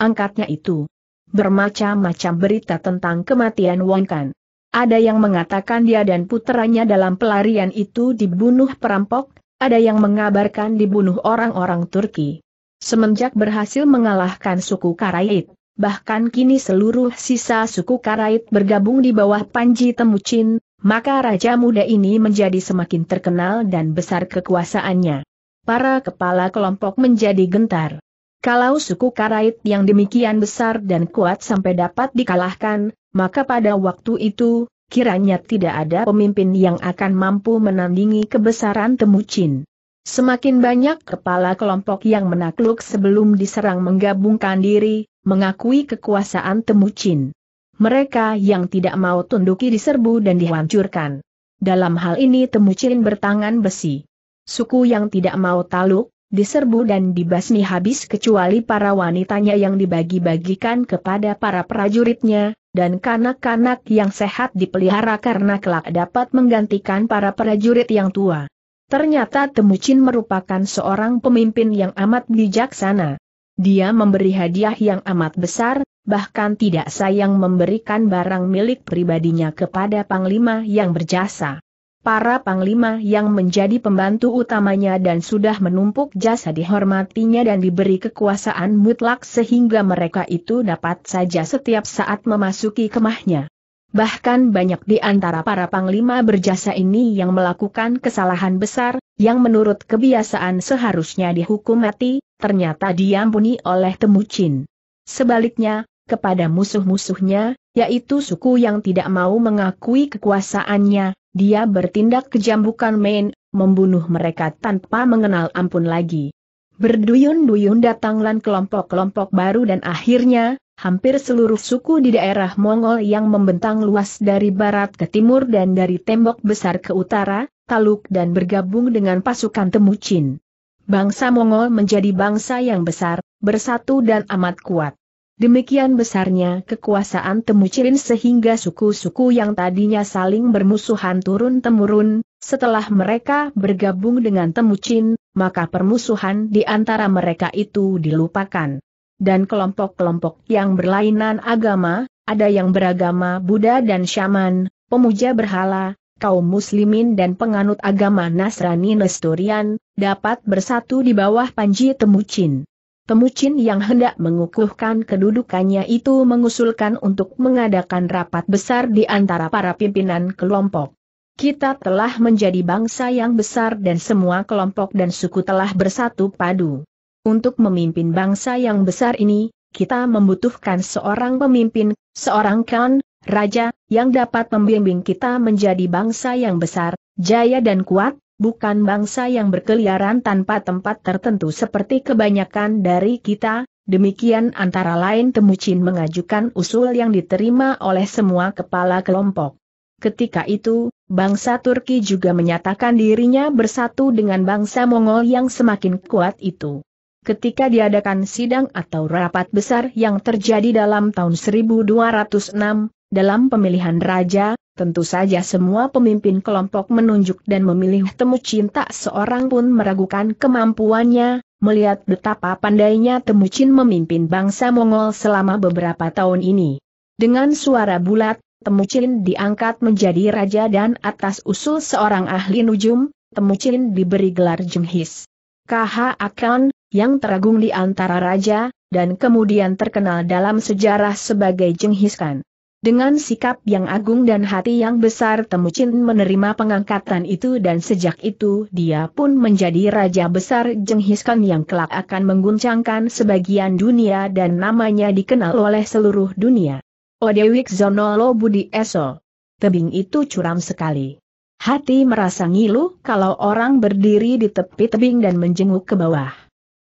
angkatnya itu bermacam-macam berita tentang kematian Wang Kan. Ada yang mengatakan dia dan puteranya dalam pelarian itu dibunuh perampok, ada yang mengabarkan dibunuh orang-orang Turki. Semenjak berhasil mengalahkan suku Karait, bahkan kini seluruh sisa suku Karait bergabung di bawah Panji Temucin, maka Raja Muda ini menjadi semakin terkenal dan besar kekuasaannya. Para kepala kelompok menjadi gentar. Kalau suku Karait yang demikian besar dan kuat sampai dapat dikalahkan, maka pada waktu itu, kiranya tidak ada pemimpin yang akan mampu menandingi kebesaran Temucin. Semakin banyak kepala kelompok yang menakluk sebelum diserang menggabungkan diri, mengakui kekuasaan Temucin. Mereka yang tidak mau tunduki diserbu dan dihancurkan. Dalam hal ini Temucin bertangan besi. Suku yang tidak mau taluk, diserbu dan dibasmi habis kecuali para wanitanya yang dibagi-bagikan kepada para prajuritnya, dan kanak-kanak yang sehat dipelihara karena kelak dapat menggantikan para prajurit yang tua. Ternyata Temucin merupakan seorang pemimpin yang amat bijaksana. Dia memberi hadiah yang amat besar, bahkan tidak sayang memberikan barang milik pribadinya kepada Panglima yang berjasa para panglima yang menjadi pembantu utamanya dan sudah menumpuk jasa dihormatinya dan diberi kekuasaan mutlak sehingga mereka itu dapat saja setiap saat memasuki kemahnya. Bahkan banyak di antara para panglima berjasa ini yang melakukan kesalahan besar, yang menurut kebiasaan seharusnya dihukum mati, ternyata diampuni oleh Temucin. Sebaliknya, kepada musuh-musuhnya, yaitu suku yang tidak mau mengakui kekuasaannya, dia bertindak kejam bukan main, membunuh mereka tanpa mengenal ampun lagi. Berduyun-duyun datanglah kelompok-kelompok baru dan akhirnya, hampir seluruh suku di daerah Mongol yang membentang luas dari barat ke timur dan dari tembok besar ke utara, taluk dan bergabung dengan pasukan Temucin. Bangsa Mongol menjadi bangsa yang besar, bersatu dan amat kuat. Demikian besarnya kekuasaan Temucirin sehingga suku-suku yang tadinya saling bermusuhan turun-temurun, setelah mereka bergabung dengan Temucin, maka permusuhan di antara mereka itu dilupakan. Dan kelompok-kelompok yang berlainan agama, ada yang beragama Buddha dan Syaman, pemuja berhala, kaum muslimin dan penganut agama Nasrani Nestorian, dapat bersatu di bawah Panji Temucin. Temucin yang hendak mengukuhkan kedudukannya itu mengusulkan untuk mengadakan rapat besar di antara para pimpinan kelompok. Kita telah menjadi bangsa yang besar dan semua kelompok dan suku telah bersatu padu. Untuk memimpin bangsa yang besar ini, kita membutuhkan seorang pemimpin, seorang kan, raja, yang dapat membimbing kita menjadi bangsa yang besar, jaya dan kuat, bukan bangsa yang berkeliaran tanpa tempat tertentu seperti kebanyakan dari kita, demikian antara lain Temucin mengajukan usul yang diterima oleh semua kepala kelompok. Ketika itu, bangsa Turki juga menyatakan dirinya bersatu dengan bangsa Mongol yang semakin kuat itu. Ketika diadakan sidang atau rapat besar yang terjadi dalam tahun 1206, dalam pemilihan raja, tentu saja semua pemimpin kelompok menunjuk dan memilih temu cinta seorang pun meragukan kemampuannya, melihat betapa pandainya temu Temucin memimpin bangsa Mongol selama beberapa tahun ini. Dengan suara bulat, Temucin diangkat menjadi raja dan atas usul seorang ahli nujum, Temucin diberi gelar Jenghis. KH Akan, yang teragung di antara raja, dan kemudian terkenal dalam sejarah sebagai Jenghis Khan. Dengan sikap yang agung dan hati yang besar Temucin menerima pengangkatan itu dan sejak itu dia pun menjadi Raja Besar Jenghis Khan yang kelak akan mengguncangkan sebagian dunia dan namanya dikenal oleh seluruh dunia. Odewik Zonolo Budi Eso. Tebing itu curam sekali. Hati merasa ngilu kalau orang berdiri di tepi tebing dan menjenguk ke bawah.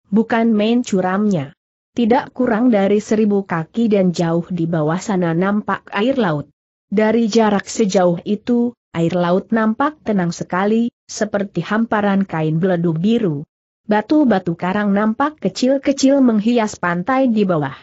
Bukan main curamnya tidak kurang dari seribu kaki dan jauh di bawah sana nampak air laut. Dari jarak sejauh itu, air laut nampak tenang sekali, seperti hamparan kain beledu biru. Batu-batu karang nampak kecil-kecil menghias pantai di bawah.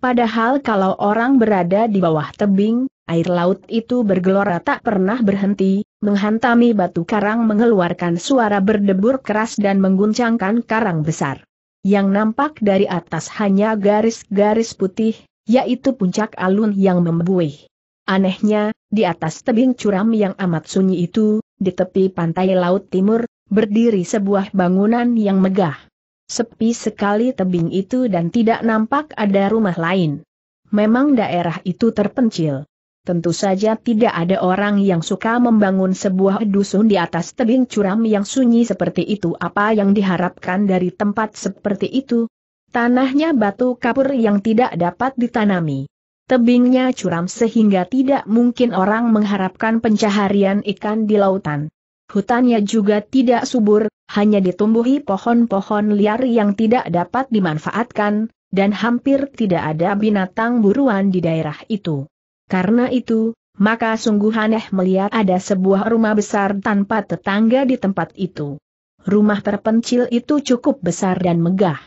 Padahal kalau orang berada di bawah tebing, air laut itu bergelora tak pernah berhenti, menghantami batu karang mengeluarkan suara berdebur keras dan mengguncangkan karang besar. Yang nampak dari atas hanya garis-garis putih, yaitu puncak alun yang membuih. Anehnya, di atas tebing curam yang amat sunyi itu, di tepi pantai laut timur, berdiri sebuah bangunan yang megah. Sepi sekali tebing itu dan tidak nampak ada rumah lain. Memang daerah itu terpencil. Tentu saja tidak ada orang yang suka membangun sebuah dusun di atas tebing curam yang sunyi seperti itu apa yang diharapkan dari tempat seperti itu. Tanahnya batu kapur yang tidak dapat ditanami. Tebingnya curam sehingga tidak mungkin orang mengharapkan pencaharian ikan di lautan. Hutannya juga tidak subur, hanya ditumbuhi pohon-pohon liar yang tidak dapat dimanfaatkan, dan hampir tidak ada binatang buruan di daerah itu. Karena itu, maka sungguh aneh melihat ada sebuah rumah besar tanpa tetangga di tempat itu. Rumah terpencil itu cukup besar dan megah.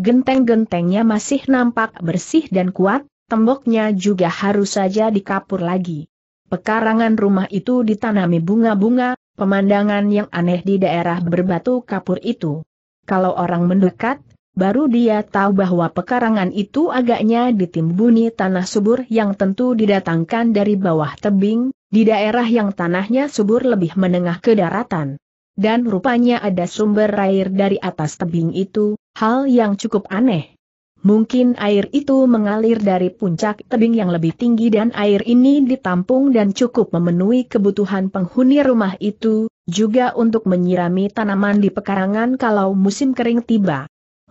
Genteng-gentengnya masih nampak bersih dan kuat, temboknya juga harus saja dikapur lagi. Pekarangan rumah itu ditanami bunga-bunga, pemandangan yang aneh di daerah berbatu kapur itu. Kalau orang mendekat, baru dia tahu bahwa pekarangan itu agaknya ditimbuni tanah subur yang tentu didatangkan dari bawah tebing, di daerah yang tanahnya subur lebih menengah ke daratan. Dan rupanya ada sumber air dari atas tebing itu, hal yang cukup aneh. Mungkin air itu mengalir dari puncak tebing yang lebih tinggi dan air ini ditampung dan cukup memenuhi kebutuhan penghuni rumah itu, juga untuk menyirami tanaman di pekarangan kalau musim kering tiba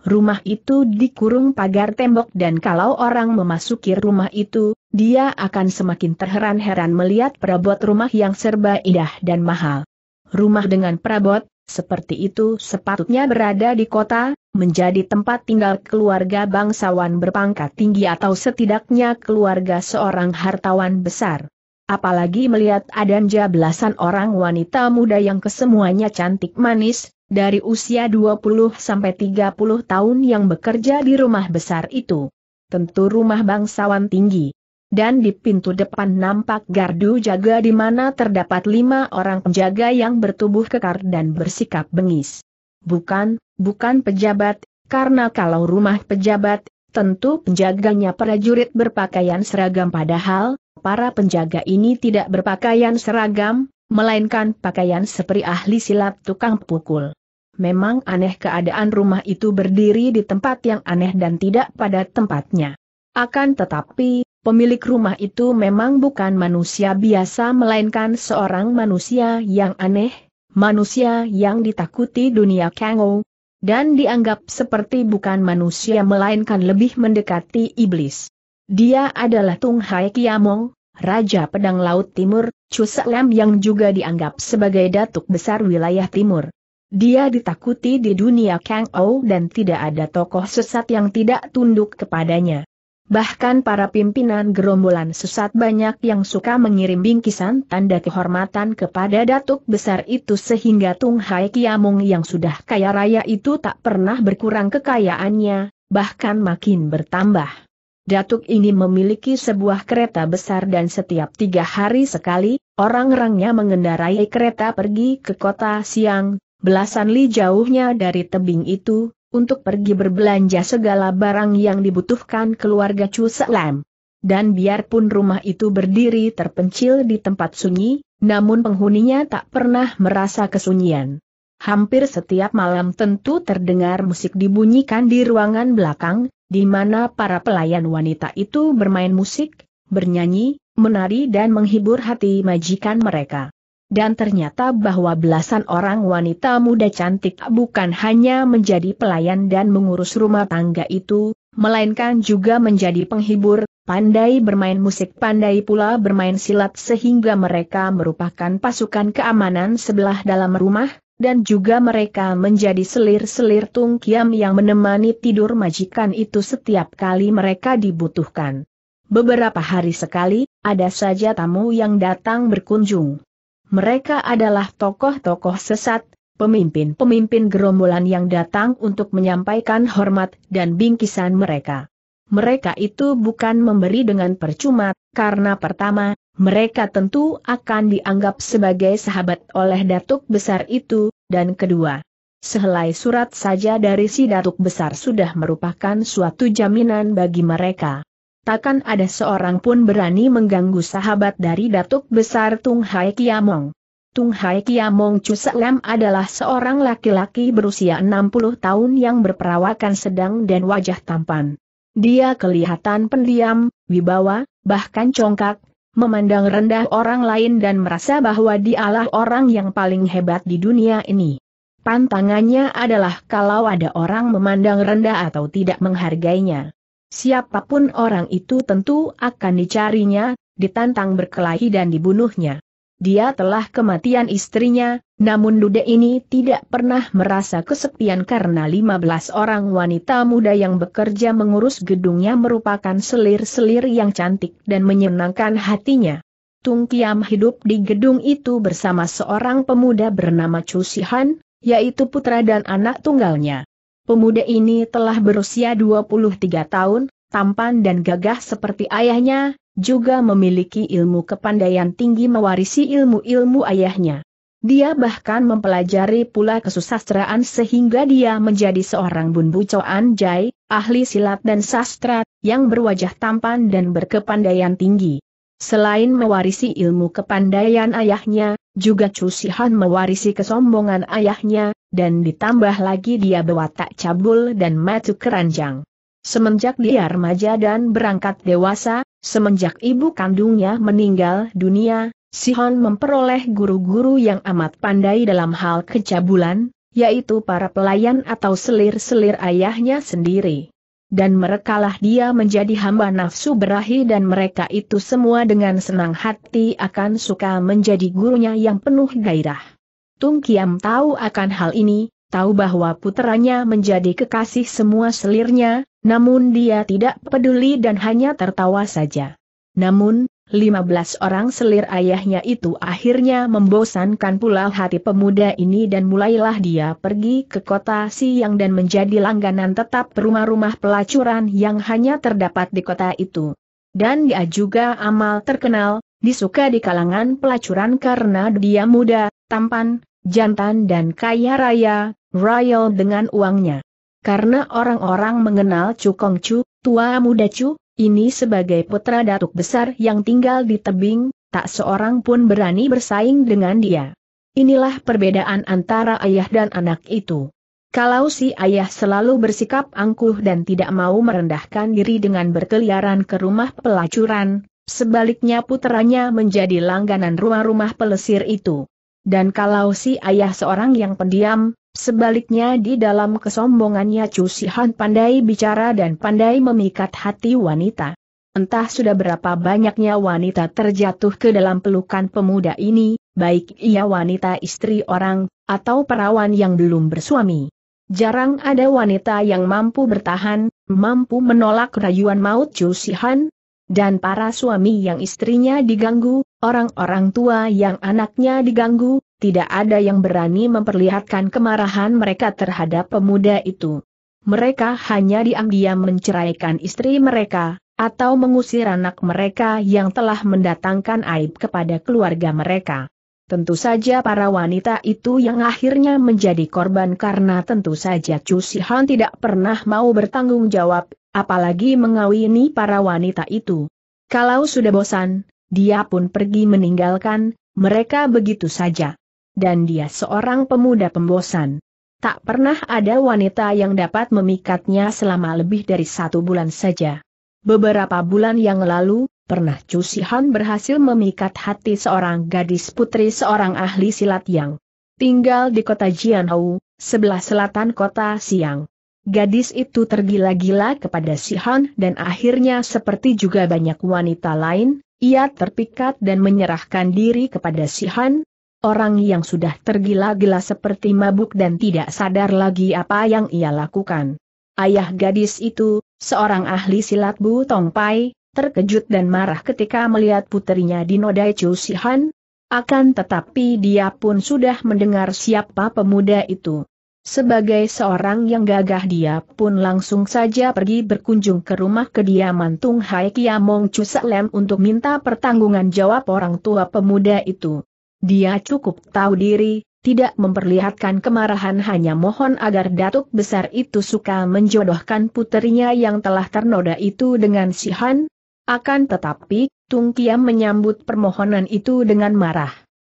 rumah itu dikurung pagar tembok dan kalau orang memasuki rumah itu, dia akan semakin terheran-heran melihat perabot rumah yang serba indah dan mahal. Rumah dengan perabot, seperti itu sepatutnya berada di kota, menjadi tempat tinggal keluarga bangsawan berpangkat tinggi atau setidaknya keluarga seorang hartawan besar. Apalagi melihat ada belasan orang wanita muda yang kesemuanya cantik manis, dari usia 20 sampai 30 tahun yang bekerja di rumah besar itu. Tentu rumah bangsawan tinggi. Dan di pintu depan nampak gardu jaga di mana terdapat lima orang penjaga yang bertubuh kekar dan bersikap bengis. Bukan, bukan pejabat, karena kalau rumah pejabat, tentu penjaganya prajurit berpakaian seragam padahal, para penjaga ini tidak berpakaian seragam, melainkan pakaian seperti ahli silat tukang pukul. Memang aneh keadaan rumah itu berdiri di tempat yang aneh dan tidak pada tempatnya. Akan tetapi, pemilik rumah itu memang bukan manusia biasa melainkan seorang manusia yang aneh, manusia yang ditakuti dunia kango, dan dianggap seperti bukan manusia melainkan lebih mendekati iblis. Dia adalah Tung Hai Kiamong, Raja Pedang Laut Timur, Lam yang juga dianggap sebagai datuk besar wilayah timur. Dia ditakuti di dunia Kang Ou dan tidak ada tokoh sesat yang tidak tunduk kepadanya. Bahkan para pimpinan gerombolan sesat banyak yang suka mengirim bingkisan tanda kehormatan kepada datuk besar itu sehingga Tung Hai Kiamong yang sudah kaya raya itu tak pernah berkurang kekayaannya, bahkan makin bertambah. Datuk ini memiliki sebuah kereta besar dan setiap tiga hari sekali, orang-orangnya mengendarai kereta pergi ke kota siang, belasan li jauhnya dari tebing itu, untuk pergi berbelanja segala barang yang dibutuhkan keluarga Chu Selam. Dan biarpun rumah itu berdiri terpencil di tempat sunyi, namun penghuninya tak pernah merasa kesunyian. Hampir setiap malam tentu terdengar musik dibunyikan di ruangan belakang, di mana para pelayan wanita itu bermain musik, bernyanyi, menari dan menghibur hati majikan mereka. Dan ternyata bahwa belasan orang wanita muda cantik bukan hanya menjadi pelayan dan mengurus rumah tangga itu, melainkan juga menjadi penghibur, pandai bermain musik pandai pula bermain silat sehingga mereka merupakan pasukan keamanan sebelah dalam rumah, dan juga mereka menjadi selir-selir Tung Kiam yang menemani tidur majikan itu setiap kali mereka dibutuhkan. Beberapa hari sekali, ada saja tamu yang datang berkunjung. Mereka adalah tokoh-tokoh sesat, pemimpin-pemimpin gerombolan yang datang untuk menyampaikan hormat dan bingkisan mereka. Mereka itu bukan memberi dengan percuma, karena pertama, mereka tentu akan dianggap sebagai sahabat oleh Datuk Besar itu, dan kedua, sehelai surat saja dari si Datuk Besar sudah merupakan suatu jaminan bagi mereka. Takkan ada seorang pun berani mengganggu sahabat dari Datuk Besar Tung Hai Kiamong. Tung Hai Kiamong Chuselem adalah seorang laki-laki berusia 60 tahun yang berperawakan sedang dan wajah tampan. Dia kelihatan pendiam, wibawa, bahkan congkak, memandang rendah orang lain dan merasa bahwa dialah orang yang paling hebat di dunia ini. Pantangannya adalah kalau ada orang memandang rendah atau tidak menghargainya. Siapapun orang itu tentu akan dicarinya, ditantang berkelahi dan dibunuhnya. Dia telah kematian istrinya, namun Dude ini tidak pernah merasa kesepian karena 15 orang wanita muda yang bekerja mengurus gedungnya merupakan selir-selir yang cantik dan menyenangkan hatinya. Tung Kiam hidup di gedung itu bersama seorang pemuda bernama Chu Sihan, yaitu putra dan anak tunggalnya. Pemuda ini telah berusia 23 tahun, tampan dan gagah seperti ayahnya, juga memiliki ilmu kepandaian tinggi mewarisi ilmu-ilmu ayahnya. Dia bahkan mempelajari pula kesusastraan sehingga dia menjadi seorang bunbu Coan Jai, ahli silat dan sastra, yang berwajah tampan dan berkepandaian tinggi. Selain mewarisi ilmu kepandaian ayahnya, juga Cusihan mewarisi kesombongan ayahnya, dan ditambah lagi dia berwatak cabul dan matu keranjang. Semenjak dia remaja dan berangkat dewasa, Semenjak ibu kandungnya meninggal dunia, Sihon memperoleh guru-guru yang amat pandai dalam hal kecabulan, yaitu para pelayan atau selir-selir ayahnya sendiri. Dan merekalah dia menjadi hamba nafsu berahi dan mereka itu semua dengan senang hati akan suka menjadi gurunya yang penuh gairah. Tung Kiam tahu akan hal ini, tahu bahwa putranya menjadi kekasih semua selirnya, namun dia tidak peduli dan hanya tertawa saja. Namun, 15 orang selir ayahnya itu akhirnya membosankan pula hati pemuda ini dan mulailah dia pergi ke kota siang dan menjadi langganan tetap rumah-rumah pelacuran yang hanya terdapat di kota itu. Dan dia juga amal terkenal, disuka di kalangan pelacuran karena dia muda, tampan, jantan dan kaya raya, royal dengan uangnya. Karena orang-orang mengenal Chu Kong Chu, tua muda Chu, ini sebagai putra datuk besar yang tinggal di tebing, tak seorang pun berani bersaing dengan dia. Inilah perbedaan antara ayah dan anak itu. Kalau si ayah selalu bersikap angkuh dan tidak mau merendahkan diri dengan berkeliaran ke rumah pelacuran, sebaliknya putranya menjadi langganan rumah-rumah pelesir itu. Dan kalau si ayah seorang yang pendiam, sebaliknya di dalam kesombongannya Chu Sihan pandai bicara dan pandai memikat hati wanita. Entah sudah berapa banyaknya wanita terjatuh ke dalam pelukan pemuda ini, baik ia wanita istri orang, atau perawan yang belum bersuami. Jarang ada wanita yang mampu bertahan, mampu menolak rayuan maut Chu Sihan, dan para suami yang istrinya diganggu, orang-orang tua yang anaknya diganggu, tidak ada yang berani memperlihatkan kemarahan mereka terhadap pemuda itu. Mereka hanya diam-diam menceraikan istri mereka, atau mengusir anak mereka yang telah mendatangkan aib kepada keluarga mereka. Tentu saja para wanita itu yang akhirnya menjadi korban karena tentu saja Chu Sihan tidak pernah mau bertanggung jawab, apalagi mengawini para wanita itu. Kalau sudah bosan, dia pun pergi meninggalkan mereka begitu saja. Dan dia seorang pemuda pembosan. Tak pernah ada wanita yang dapat memikatnya selama lebih dari satu bulan saja. Beberapa bulan yang lalu, pernah Cusihan berhasil memikat hati seorang gadis putri seorang ahli silat yang tinggal di kota Jianhou, sebelah selatan kota Siang. Gadis itu tergila-gila kepada si Han dan akhirnya seperti juga banyak wanita lain, ia terpikat dan menyerahkan diri kepada si Han, orang yang sudah tergila-gila seperti mabuk dan tidak sadar lagi apa yang ia lakukan. Ayah gadis itu, seorang ahli silat Bu Tong Pai, terkejut dan marah ketika melihat putrinya dinodai Chu Sihan. Akan tetapi dia pun sudah mendengar siapa pemuda itu. Sebagai seorang yang gagah dia pun langsung saja pergi berkunjung ke rumah kediaman Tung Hai Kiamong Cusalem untuk minta pertanggungan jawab orang tua pemuda itu. Dia cukup tahu diri, tidak memperlihatkan kemarahan hanya mohon agar datuk besar itu suka menjodohkan puterinya yang telah ternoda itu dengan si Han. Akan tetapi, Tung Kiam menyambut permohonan itu dengan marah.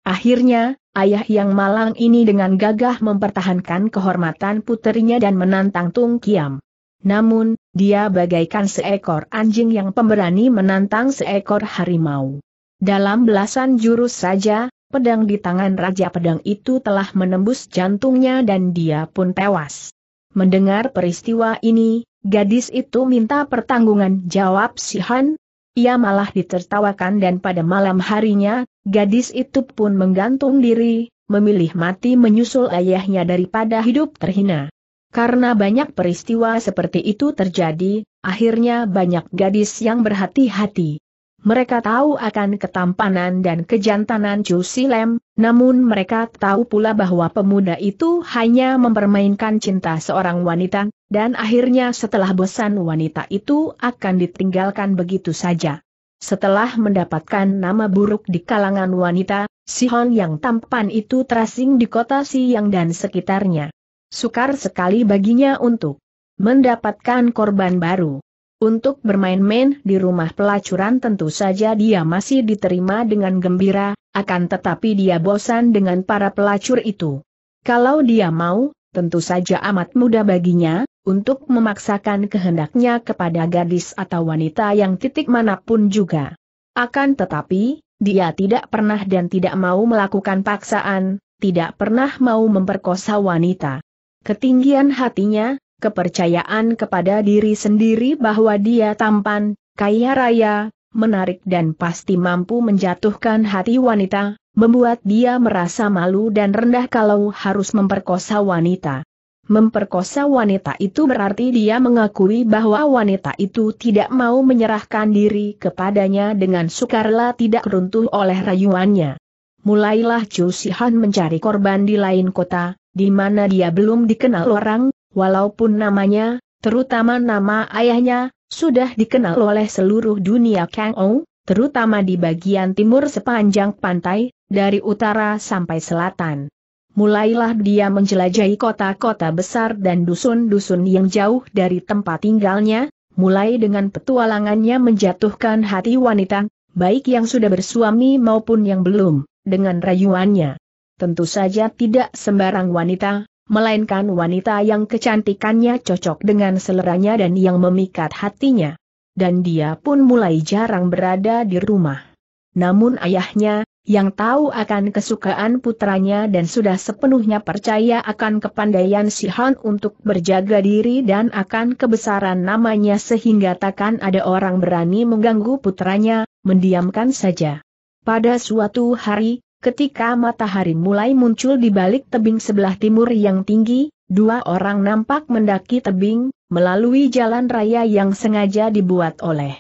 Akhirnya, ayah yang malang ini dengan gagah mempertahankan kehormatan putrinya dan menantang Tung Kiam. Namun, dia bagaikan seekor anjing yang pemberani menantang seekor harimau. Dalam belasan jurus saja, pedang di tangan Raja Pedang itu telah menembus jantungnya dan dia pun tewas. Mendengar peristiwa ini, gadis itu minta pertanggungan jawab si Han. Ia malah ditertawakan dan pada malam harinya, Gadis itu pun menggantung diri, memilih mati menyusul ayahnya daripada hidup terhina. Karena banyak peristiwa seperti itu terjadi, akhirnya banyak gadis yang berhati-hati. Mereka tahu akan ketampanan dan kejantanan Chu Lem, namun mereka tahu pula bahwa pemuda itu hanya mempermainkan cinta seorang wanita, dan akhirnya setelah bosan wanita itu akan ditinggalkan begitu saja. Setelah mendapatkan nama buruk di kalangan wanita, si Hon yang tampan itu terasing di kota Siang dan sekitarnya. Sukar sekali baginya untuk mendapatkan korban baru. Untuk bermain-main di rumah pelacuran tentu saja dia masih diterima dengan gembira, akan tetapi dia bosan dengan para pelacur itu. Kalau dia mau, tentu saja amat mudah baginya, untuk memaksakan kehendaknya kepada gadis atau wanita yang titik manapun juga. Akan tetapi, dia tidak pernah dan tidak mau melakukan paksaan, tidak pernah mau memperkosa wanita. Ketinggian hatinya, kepercayaan kepada diri sendiri bahwa dia tampan, kaya raya, menarik dan pasti mampu menjatuhkan hati wanita, membuat dia merasa malu dan rendah kalau harus memperkosa wanita. Memperkosa wanita itu berarti dia mengakui bahwa wanita itu tidak mau menyerahkan diri kepadanya dengan sukarela tidak runtuh oleh rayuannya. Mulailah Chu Sihan mencari korban di lain kota, di mana dia belum dikenal orang, walaupun namanya, terutama nama ayahnya, sudah dikenal oleh seluruh dunia Kang Ou, terutama di bagian timur sepanjang pantai, dari utara sampai selatan mulailah dia menjelajahi kota-kota besar dan dusun-dusun yang jauh dari tempat tinggalnya, mulai dengan petualangannya menjatuhkan hati wanita, baik yang sudah bersuami maupun yang belum, dengan rayuannya. Tentu saja tidak sembarang wanita, melainkan wanita yang kecantikannya cocok dengan seleranya dan yang memikat hatinya. Dan dia pun mulai jarang berada di rumah. Namun ayahnya, yang tahu akan kesukaan putranya dan sudah sepenuhnya percaya akan kepandaian si Han untuk berjaga diri dan akan kebesaran namanya sehingga takkan ada orang berani mengganggu putranya, mendiamkan saja. Pada suatu hari, ketika matahari mulai muncul di balik tebing sebelah timur yang tinggi, dua orang nampak mendaki tebing, melalui jalan raya yang sengaja dibuat oleh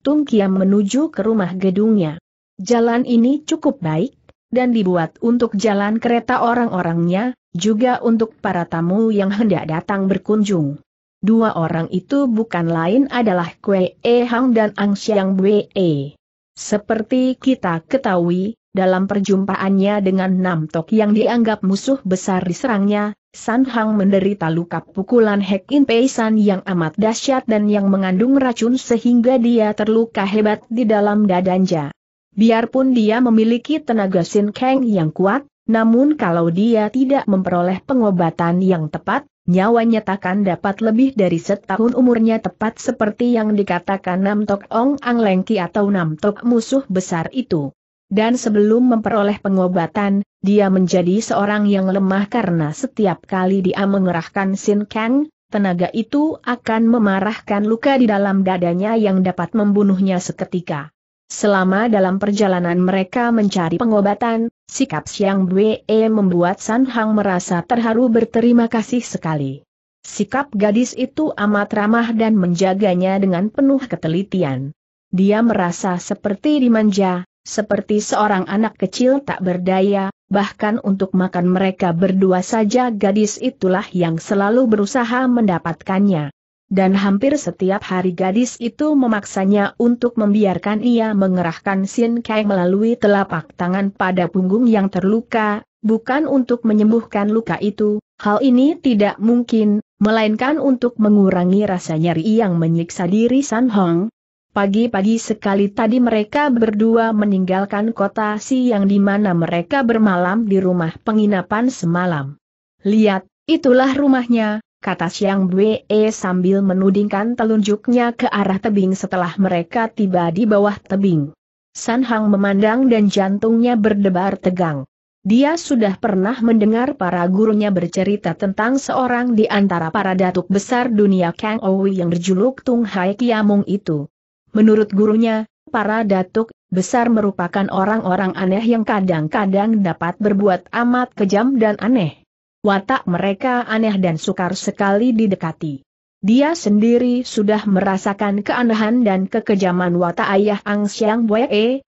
Tung Kiam menuju ke rumah gedungnya. Jalan ini cukup baik, dan dibuat untuk jalan kereta orang-orangnya, juga untuk para tamu yang hendak datang berkunjung. Dua orang itu bukan lain adalah Kwe E Hang dan Ang Siang Bwe. E. Seperti kita ketahui, dalam perjumpaannya dengan Nam Tok yang dianggap musuh besar diserangnya, San Hang menderita luka pukulan Hek In Pei San yang amat dahsyat dan yang mengandung racun sehingga dia terluka hebat di dalam dadanya. Biarpun dia memiliki tenaga Sin Kang yang kuat, namun kalau dia tidak memperoleh pengobatan yang tepat, nyawanya takkan dapat lebih dari setahun umurnya tepat seperti yang dikatakan Nam Tok Ong Ang Lengki atau Nam Tok musuh besar itu. Dan sebelum memperoleh pengobatan, dia menjadi seorang yang lemah karena setiap kali dia mengerahkan Sin Kang, tenaga itu akan memarahkan luka di dalam dadanya yang dapat membunuhnya seketika. Selama dalam perjalanan mereka mencari pengobatan, sikap siang Bue membuat San Hang merasa terharu berterima kasih sekali. Sikap gadis itu amat ramah dan menjaganya dengan penuh ketelitian. Dia merasa seperti dimanja, seperti seorang anak kecil tak berdaya, bahkan untuk makan mereka berdua saja gadis itulah yang selalu berusaha mendapatkannya. Dan hampir setiap hari gadis itu memaksanya untuk membiarkan ia mengerahkan Sin Kai melalui telapak tangan pada punggung yang terluka, bukan untuk menyembuhkan luka itu, hal ini tidak mungkin, melainkan untuk mengurangi rasa nyeri yang menyiksa diri San Hong. Pagi-pagi sekali tadi mereka berdua meninggalkan kota Si yang di mana mereka bermalam di rumah penginapan semalam. Lihat, itulah rumahnya, kata Xiang Bue e, sambil menudingkan telunjuknya ke arah tebing setelah mereka tiba di bawah tebing. San Hang memandang dan jantungnya berdebar tegang. Dia sudah pernah mendengar para gurunya bercerita tentang seorang di antara para datuk besar dunia Kang Owi yang berjuluk Tung Hai Kiamung itu. Menurut gurunya, para datuk besar merupakan orang-orang aneh yang kadang-kadang dapat berbuat amat kejam dan aneh watak mereka aneh dan sukar sekali didekati. Dia sendiri sudah merasakan keanehan dan kekejaman watak ayah Ang Siang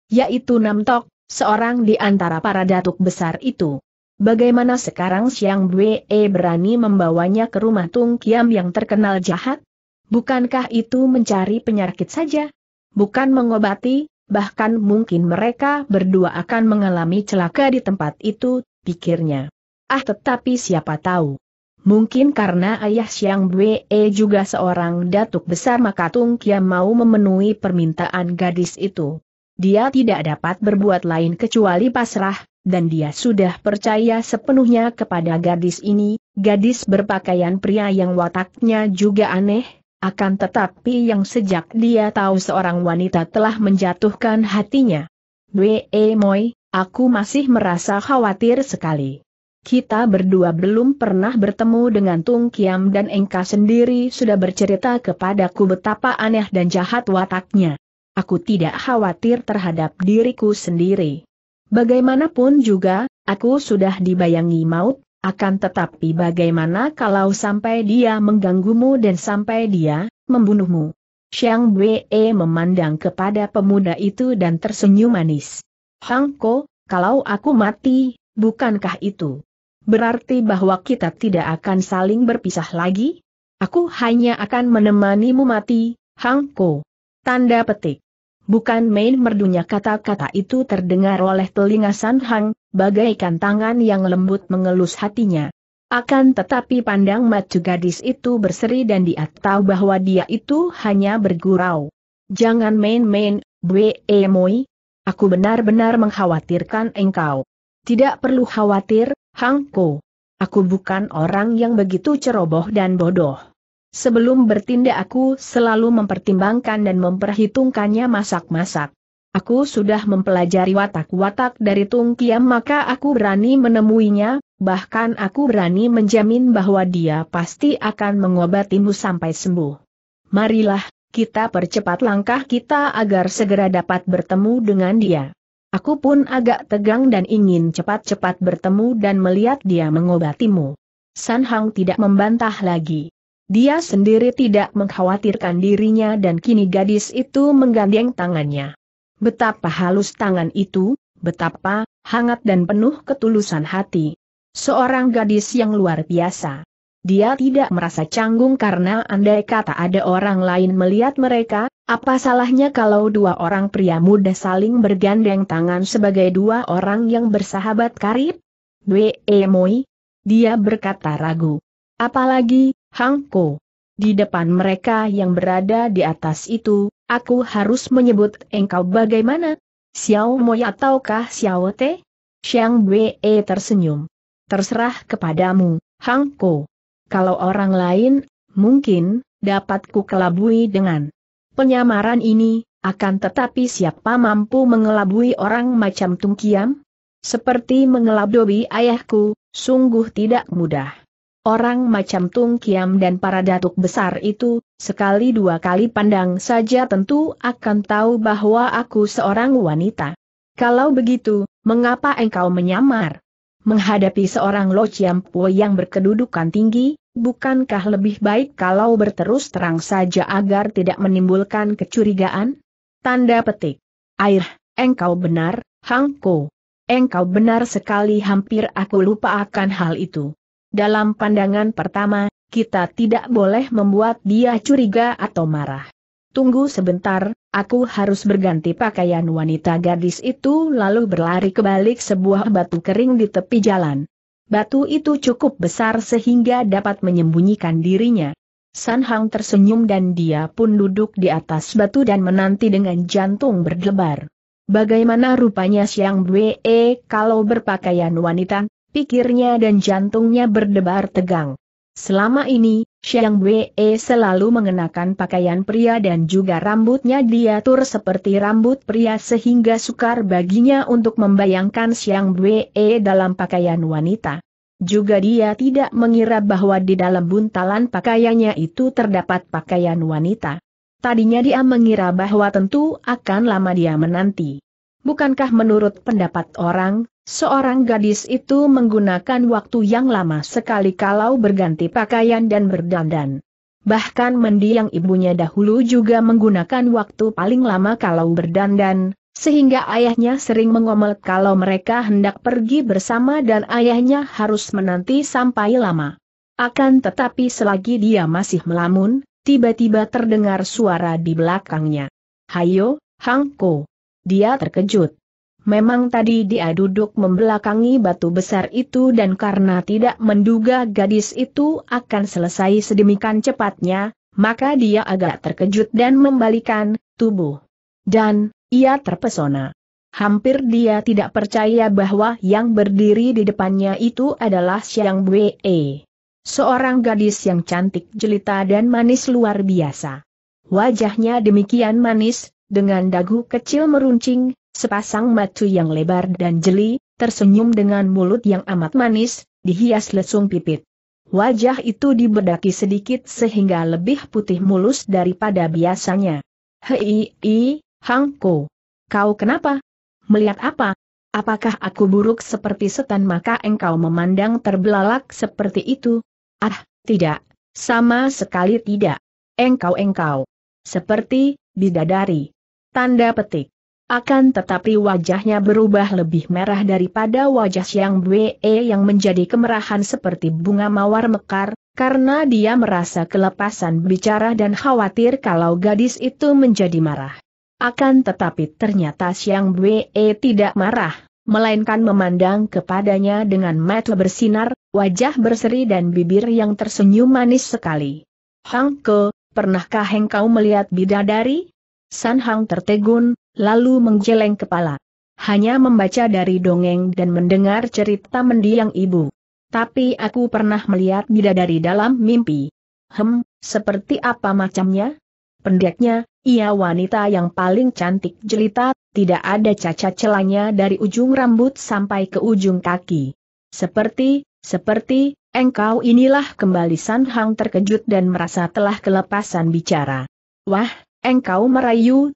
yaitu Nam Tok, seorang di antara para datuk besar itu. Bagaimana sekarang siang bue berani membawanya ke rumah Tung Kiam yang terkenal jahat? Bukankah itu mencari penyakit saja? Bukan mengobati, bahkan mungkin mereka berdua akan mengalami celaka di tempat itu, pikirnya. Ah tetapi siapa tahu. Mungkin karena ayah Siang Bwe juga seorang datuk besar maka Tung Kia mau memenuhi permintaan gadis itu. Dia tidak dapat berbuat lain kecuali pasrah, dan dia sudah percaya sepenuhnya kepada gadis ini, gadis berpakaian pria yang wataknya juga aneh, akan tetapi yang sejak dia tahu seorang wanita telah menjatuhkan hatinya. Bwe Moi, aku masih merasa khawatir sekali. Kita berdua belum pernah bertemu dengan Tung Kiam dan Engka sendiri sudah bercerita kepadaku betapa aneh dan jahat wataknya. Aku tidak khawatir terhadap diriku sendiri. Bagaimanapun juga, aku sudah dibayangi maut, akan tetapi bagaimana kalau sampai dia mengganggumu dan sampai dia membunuhmu? Xiang Wei memandang kepada pemuda itu dan tersenyum manis. Hang Ko, kalau aku mati, bukankah itu berarti bahwa kita tidak akan saling berpisah lagi? Aku hanya akan menemanimu mati, Hangko. Tanda petik. Bukan main merdunya kata-kata itu terdengar oleh telinga San Hang, bagaikan tangan yang lembut mengelus hatinya. Akan tetapi pandang mata gadis itu berseri dan dia tahu bahwa dia itu hanya bergurau. Jangan main-main, Bwe Moi. Aku benar-benar mengkhawatirkan engkau. Tidak perlu khawatir, Hangko. Aku bukan orang yang begitu ceroboh dan bodoh. Sebelum bertindak aku selalu mempertimbangkan dan memperhitungkannya masak-masak. Aku sudah mempelajari watak-watak dari Tung Kiam maka aku berani menemuinya, bahkan aku berani menjamin bahwa dia pasti akan mengobatimu sampai sembuh. Marilah, kita percepat langkah kita agar segera dapat bertemu dengan dia. Aku pun agak tegang dan ingin cepat-cepat bertemu dan melihat dia mengobatimu. San Hang tidak membantah lagi. Dia sendiri tidak mengkhawatirkan dirinya dan kini gadis itu menggandeng tangannya. Betapa halus tangan itu, betapa hangat dan penuh ketulusan hati. Seorang gadis yang luar biasa. Dia tidak merasa canggung karena andai kata ada orang lain melihat mereka, apa salahnya kalau dua orang pria muda saling bergandeng tangan sebagai dua orang yang bersahabat karib? Dwe Moi? Dia berkata ragu. Apalagi, Hangko. Di depan mereka yang berada di atas itu, aku harus menyebut engkau bagaimana? Xiao Moi ataukah Xiao Te? Xiang Wei tersenyum. Terserah kepadamu, Hangko. Kalau orang lain, mungkin, dapat kukelabui kelabui dengan Penyamaran ini, akan tetapi siapa mampu mengelabui orang macam Tung Kiam? Seperti mengelabui ayahku, sungguh tidak mudah. Orang macam Tung Kiam dan para datuk besar itu, sekali dua kali pandang saja tentu akan tahu bahwa aku seorang wanita. Kalau begitu, mengapa engkau menyamar? Menghadapi seorang Lo Chiam Po yang berkedudukan tinggi, bukankah lebih baik kalau berterus terang saja agar tidak menimbulkan kecurigaan? Tanda petik. Air, engkau benar, Hangko. Engkau benar sekali hampir aku lupa akan hal itu. Dalam pandangan pertama, kita tidak boleh membuat dia curiga atau marah. Tunggu sebentar, aku harus berganti pakaian wanita gadis itu lalu berlari kebalik sebuah batu kering di tepi jalan. Batu itu cukup besar sehingga dapat menyembunyikan dirinya. San Hang tersenyum dan dia pun duduk di atas batu dan menanti dengan jantung berdebar. Bagaimana rupanya Siang Bwe eh, kalau berpakaian wanita, pikirnya dan jantungnya berdebar tegang. Selama ini, Xiang Wei selalu mengenakan pakaian pria dan juga rambutnya diatur seperti rambut pria sehingga sukar baginya untuk membayangkan Xiang Wei dalam pakaian wanita. Juga dia tidak mengira bahwa di dalam buntalan pakaiannya itu terdapat pakaian wanita. Tadinya dia mengira bahwa tentu akan lama dia menanti. Bukankah menurut pendapat orang, Seorang gadis itu menggunakan waktu yang lama sekali kalau berganti pakaian dan berdandan. Bahkan mendiang ibunya dahulu juga menggunakan waktu paling lama kalau berdandan, sehingga ayahnya sering mengomel kalau mereka hendak pergi bersama dan ayahnya harus menanti sampai lama. Akan tetapi selagi dia masih melamun, tiba-tiba terdengar suara di belakangnya. Hayo, Hangko. Dia terkejut. Memang tadi dia duduk membelakangi batu besar itu dan karena tidak menduga gadis itu akan selesai sedemikian cepatnya, maka dia agak terkejut dan membalikan tubuh. Dan, ia terpesona. Hampir dia tidak percaya bahwa yang berdiri di depannya itu adalah Siang Wei. Seorang gadis yang cantik jelita dan manis luar biasa. Wajahnya demikian manis, dengan dagu kecil meruncing, Sepasang mata yang lebar dan jeli, tersenyum dengan mulut yang amat manis, dihias lesung pipit. Wajah itu dibedaki sedikit sehingga lebih putih mulus daripada biasanya. Hei, i, Hangko. Kau kenapa? Melihat apa? Apakah aku buruk seperti setan maka engkau memandang terbelalak seperti itu? Ah, tidak. Sama sekali tidak. Engkau-engkau. Seperti, bidadari. Tanda petik. Akan tetapi wajahnya berubah lebih merah daripada wajah Siang Bwe yang menjadi kemerahan seperti bunga mawar mekar, karena dia merasa kelepasan bicara dan khawatir kalau gadis itu menjadi marah. Akan tetapi ternyata Siang Bwe tidak marah, melainkan memandang kepadanya dengan mata bersinar, wajah berseri dan bibir yang tersenyum manis sekali. Hang Ke, pernahkah engkau melihat bidadari? San Hang tertegun, lalu menggeleng kepala. Hanya membaca dari dongeng dan mendengar cerita mendiang ibu. Tapi aku pernah melihat bidadari dalam mimpi. Hem, seperti apa macamnya? Pendeknya, ia wanita yang paling cantik jelita, tidak ada cacat celanya dari ujung rambut sampai ke ujung kaki. Seperti, seperti, engkau inilah kembali San Hang terkejut dan merasa telah kelepasan bicara. Wah, engkau merayu,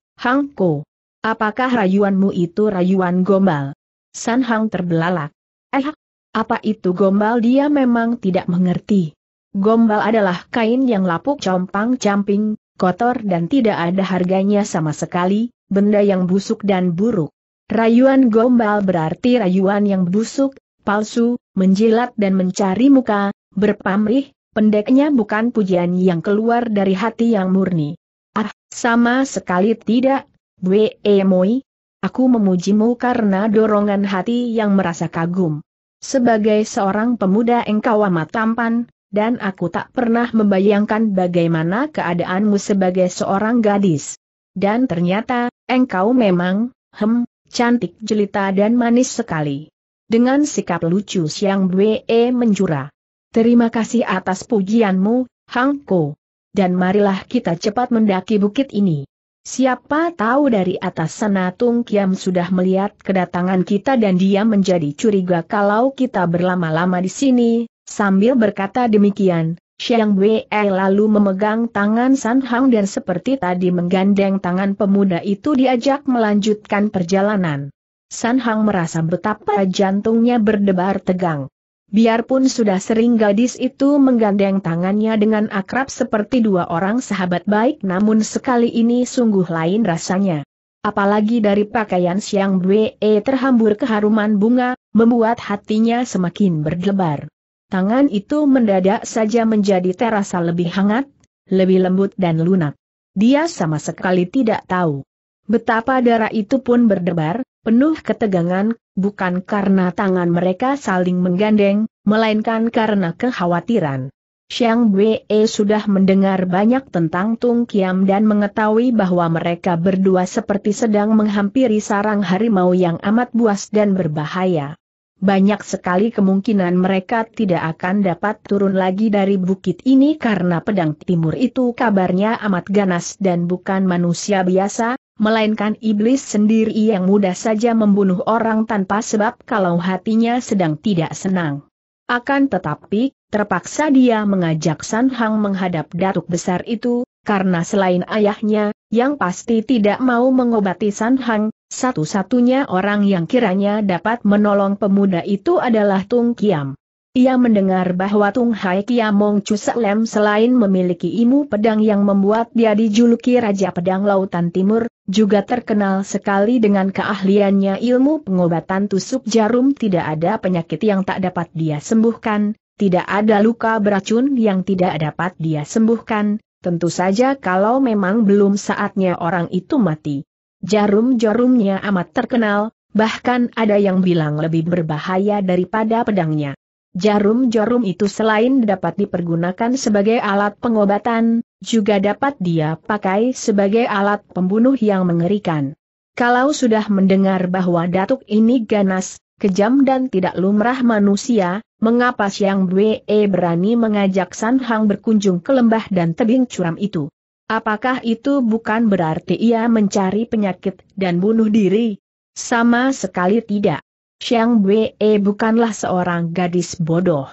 Ko. Apakah rayuanmu itu rayuan gombal? San Hang terbelalak. Eh, apa itu gombal dia memang tidak mengerti. Gombal adalah kain yang lapuk compang-camping, kotor dan tidak ada harganya sama sekali, benda yang busuk dan buruk. Rayuan gombal berarti rayuan yang busuk, palsu, menjilat dan mencari muka, berpamrih, pendeknya bukan pujian yang keluar dari hati yang murni. Ah, sama sekali tidak, Bwe eh, Moi, aku memujimu karena dorongan hati yang merasa kagum. Sebagai seorang pemuda engkau amat tampan, dan aku tak pernah membayangkan bagaimana keadaanmu sebagai seorang gadis. Dan ternyata, engkau memang, hem, cantik jelita dan manis sekali. Dengan sikap lucu Siang Bwe eh, menjura. Terima kasih atas pujianmu, Hangko. Dan marilah kita cepat mendaki bukit ini. Siapa tahu dari atas sana Tung Kiam sudah melihat kedatangan kita dan dia menjadi curiga kalau kita berlama-lama di sini, sambil berkata demikian. Xiang Wei lalu memegang tangan San Hang dan seperti tadi menggandeng tangan pemuda itu diajak melanjutkan perjalanan. San Hang merasa betapa jantungnya berdebar tegang. Biarpun sudah sering gadis itu menggandeng tangannya dengan akrab seperti dua orang sahabat baik namun sekali ini sungguh lain rasanya. Apalagi dari pakaian siang Bwe e terhambur keharuman bunga, membuat hatinya semakin berdebar. Tangan itu mendadak saja menjadi terasa lebih hangat, lebih lembut dan lunak. Dia sama sekali tidak tahu. Betapa darah itu pun berdebar, penuh ketegangan, bukan karena tangan mereka saling menggandeng, melainkan karena kekhawatiran. Xiang Wei sudah mendengar banyak tentang Tung Kiam dan mengetahui bahwa mereka berdua seperti sedang menghampiri sarang harimau yang amat buas dan berbahaya. Banyak sekali kemungkinan mereka tidak akan dapat turun lagi dari bukit ini karena pedang timur itu kabarnya amat ganas dan bukan manusia biasa, melainkan iblis sendiri yang mudah saja membunuh orang tanpa sebab kalau hatinya sedang tidak senang. Akan tetapi, terpaksa dia mengajak San Hang menghadap datuk besar itu, karena selain ayahnya, yang pasti tidak mau mengobati San Hang, satu-satunya orang yang kiranya dapat menolong pemuda itu adalah Tung Kiam. Ia mendengar bahwa Tung Hai Kiamong lem selain memiliki ilmu pedang yang membuat dia dijuluki Raja Pedang Lautan Timur, juga terkenal sekali dengan keahliannya ilmu pengobatan tusuk jarum tidak ada penyakit yang tak dapat dia sembuhkan, tidak ada luka beracun yang tidak dapat dia sembuhkan, tentu saja kalau memang belum saatnya orang itu mati. Jarum-jarumnya amat terkenal, bahkan ada yang bilang lebih berbahaya daripada pedangnya. Jarum-jarum itu selain dapat dipergunakan sebagai alat pengobatan, juga dapat dia pakai sebagai alat pembunuh yang mengerikan. Kalau sudah mendengar bahwa datuk ini ganas, kejam dan tidak lumrah manusia, mengapa Siang Bwe berani mengajak San Hang berkunjung ke lembah dan tebing curam itu? Apakah itu bukan berarti ia mencari penyakit dan bunuh diri? Sama sekali tidak. Xiang Wei bukanlah seorang gadis bodoh.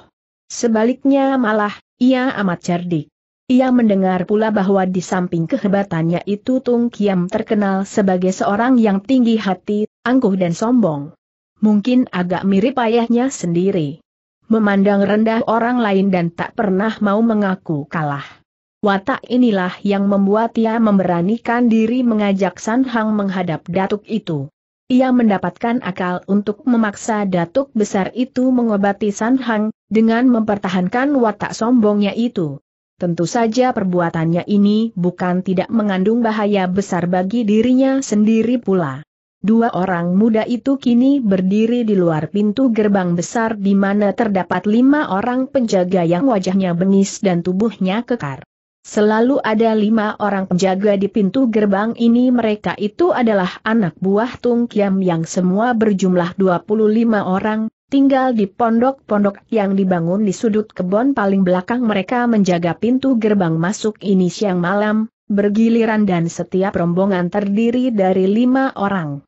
Sebaliknya malah, ia amat cerdik. Ia mendengar pula bahwa di samping kehebatannya itu Tung Kiam terkenal sebagai seorang yang tinggi hati, angkuh dan sombong. Mungkin agak mirip ayahnya sendiri. Memandang rendah orang lain dan tak pernah mau mengaku kalah. Watak inilah yang membuat ia memberanikan diri mengajak San Hang menghadap datuk itu. Ia mendapatkan akal untuk memaksa datuk besar itu mengobati San Hang, dengan mempertahankan watak sombongnya itu. Tentu saja perbuatannya ini bukan tidak mengandung bahaya besar bagi dirinya sendiri pula. Dua orang muda itu kini berdiri di luar pintu gerbang besar di mana terdapat lima orang penjaga yang wajahnya bengis dan tubuhnya kekar. Selalu ada lima orang penjaga di pintu gerbang ini mereka itu adalah anak buah Tung Kiam yang semua berjumlah 25 orang, tinggal di pondok-pondok yang dibangun di sudut kebun paling belakang mereka menjaga pintu gerbang masuk ini siang malam, bergiliran dan setiap rombongan terdiri dari lima orang.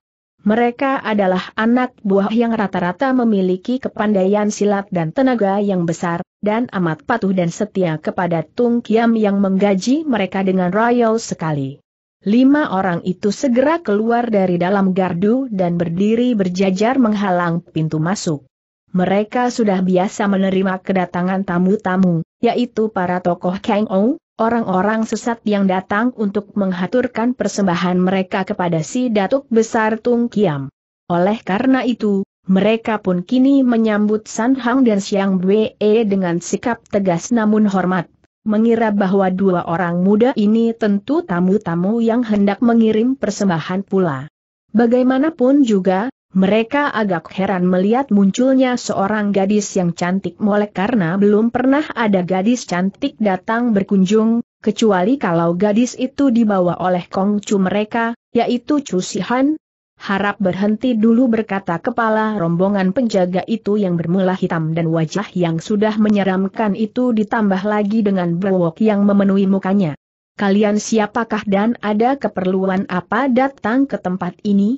Mereka adalah anak buah yang rata-rata memiliki kepandaian silat dan tenaga yang besar, dan amat patuh dan setia kepada Tung Kiam yang menggaji mereka dengan royal sekali. Lima orang itu segera keluar dari dalam gardu dan berdiri berjajar menghalang pintu masuk. Mereka sudah biasa menerima kedatangan tamu-tamu, yaitu para tokoh Kang Ong, Orang-orang sesat yang datang untuk menghaturkan persembahan mereka kepada si Datuk Besar Tung Kiam. Oleh karena itu, mereka pun kini menyambut San Hang dan Siang Bwe dengan sikap tegas namun hormat mengira bahwa dua orang muda ini tentu tamu-tamu yang hendak mengirim persembahan pula. Bagaimanapun juga, mereka agak heran melihat munculnya seorang gadis yang cantik molek karena belum pernah ada gadis cantik datang berkunjung, kecuali kalau gadis itu dibawa oleh kongcu mereka, yaitu Chu Sihan. Harap berhenti dulu berkata kepala rombongan penjaga itu yang bermula hitam dan wajah yang sudah menyeramkan itu ditambah lagi dengan berwok yang memenuhi mukanya. Kalian siapakah dan ada keperluan apa datang ke tempat ini?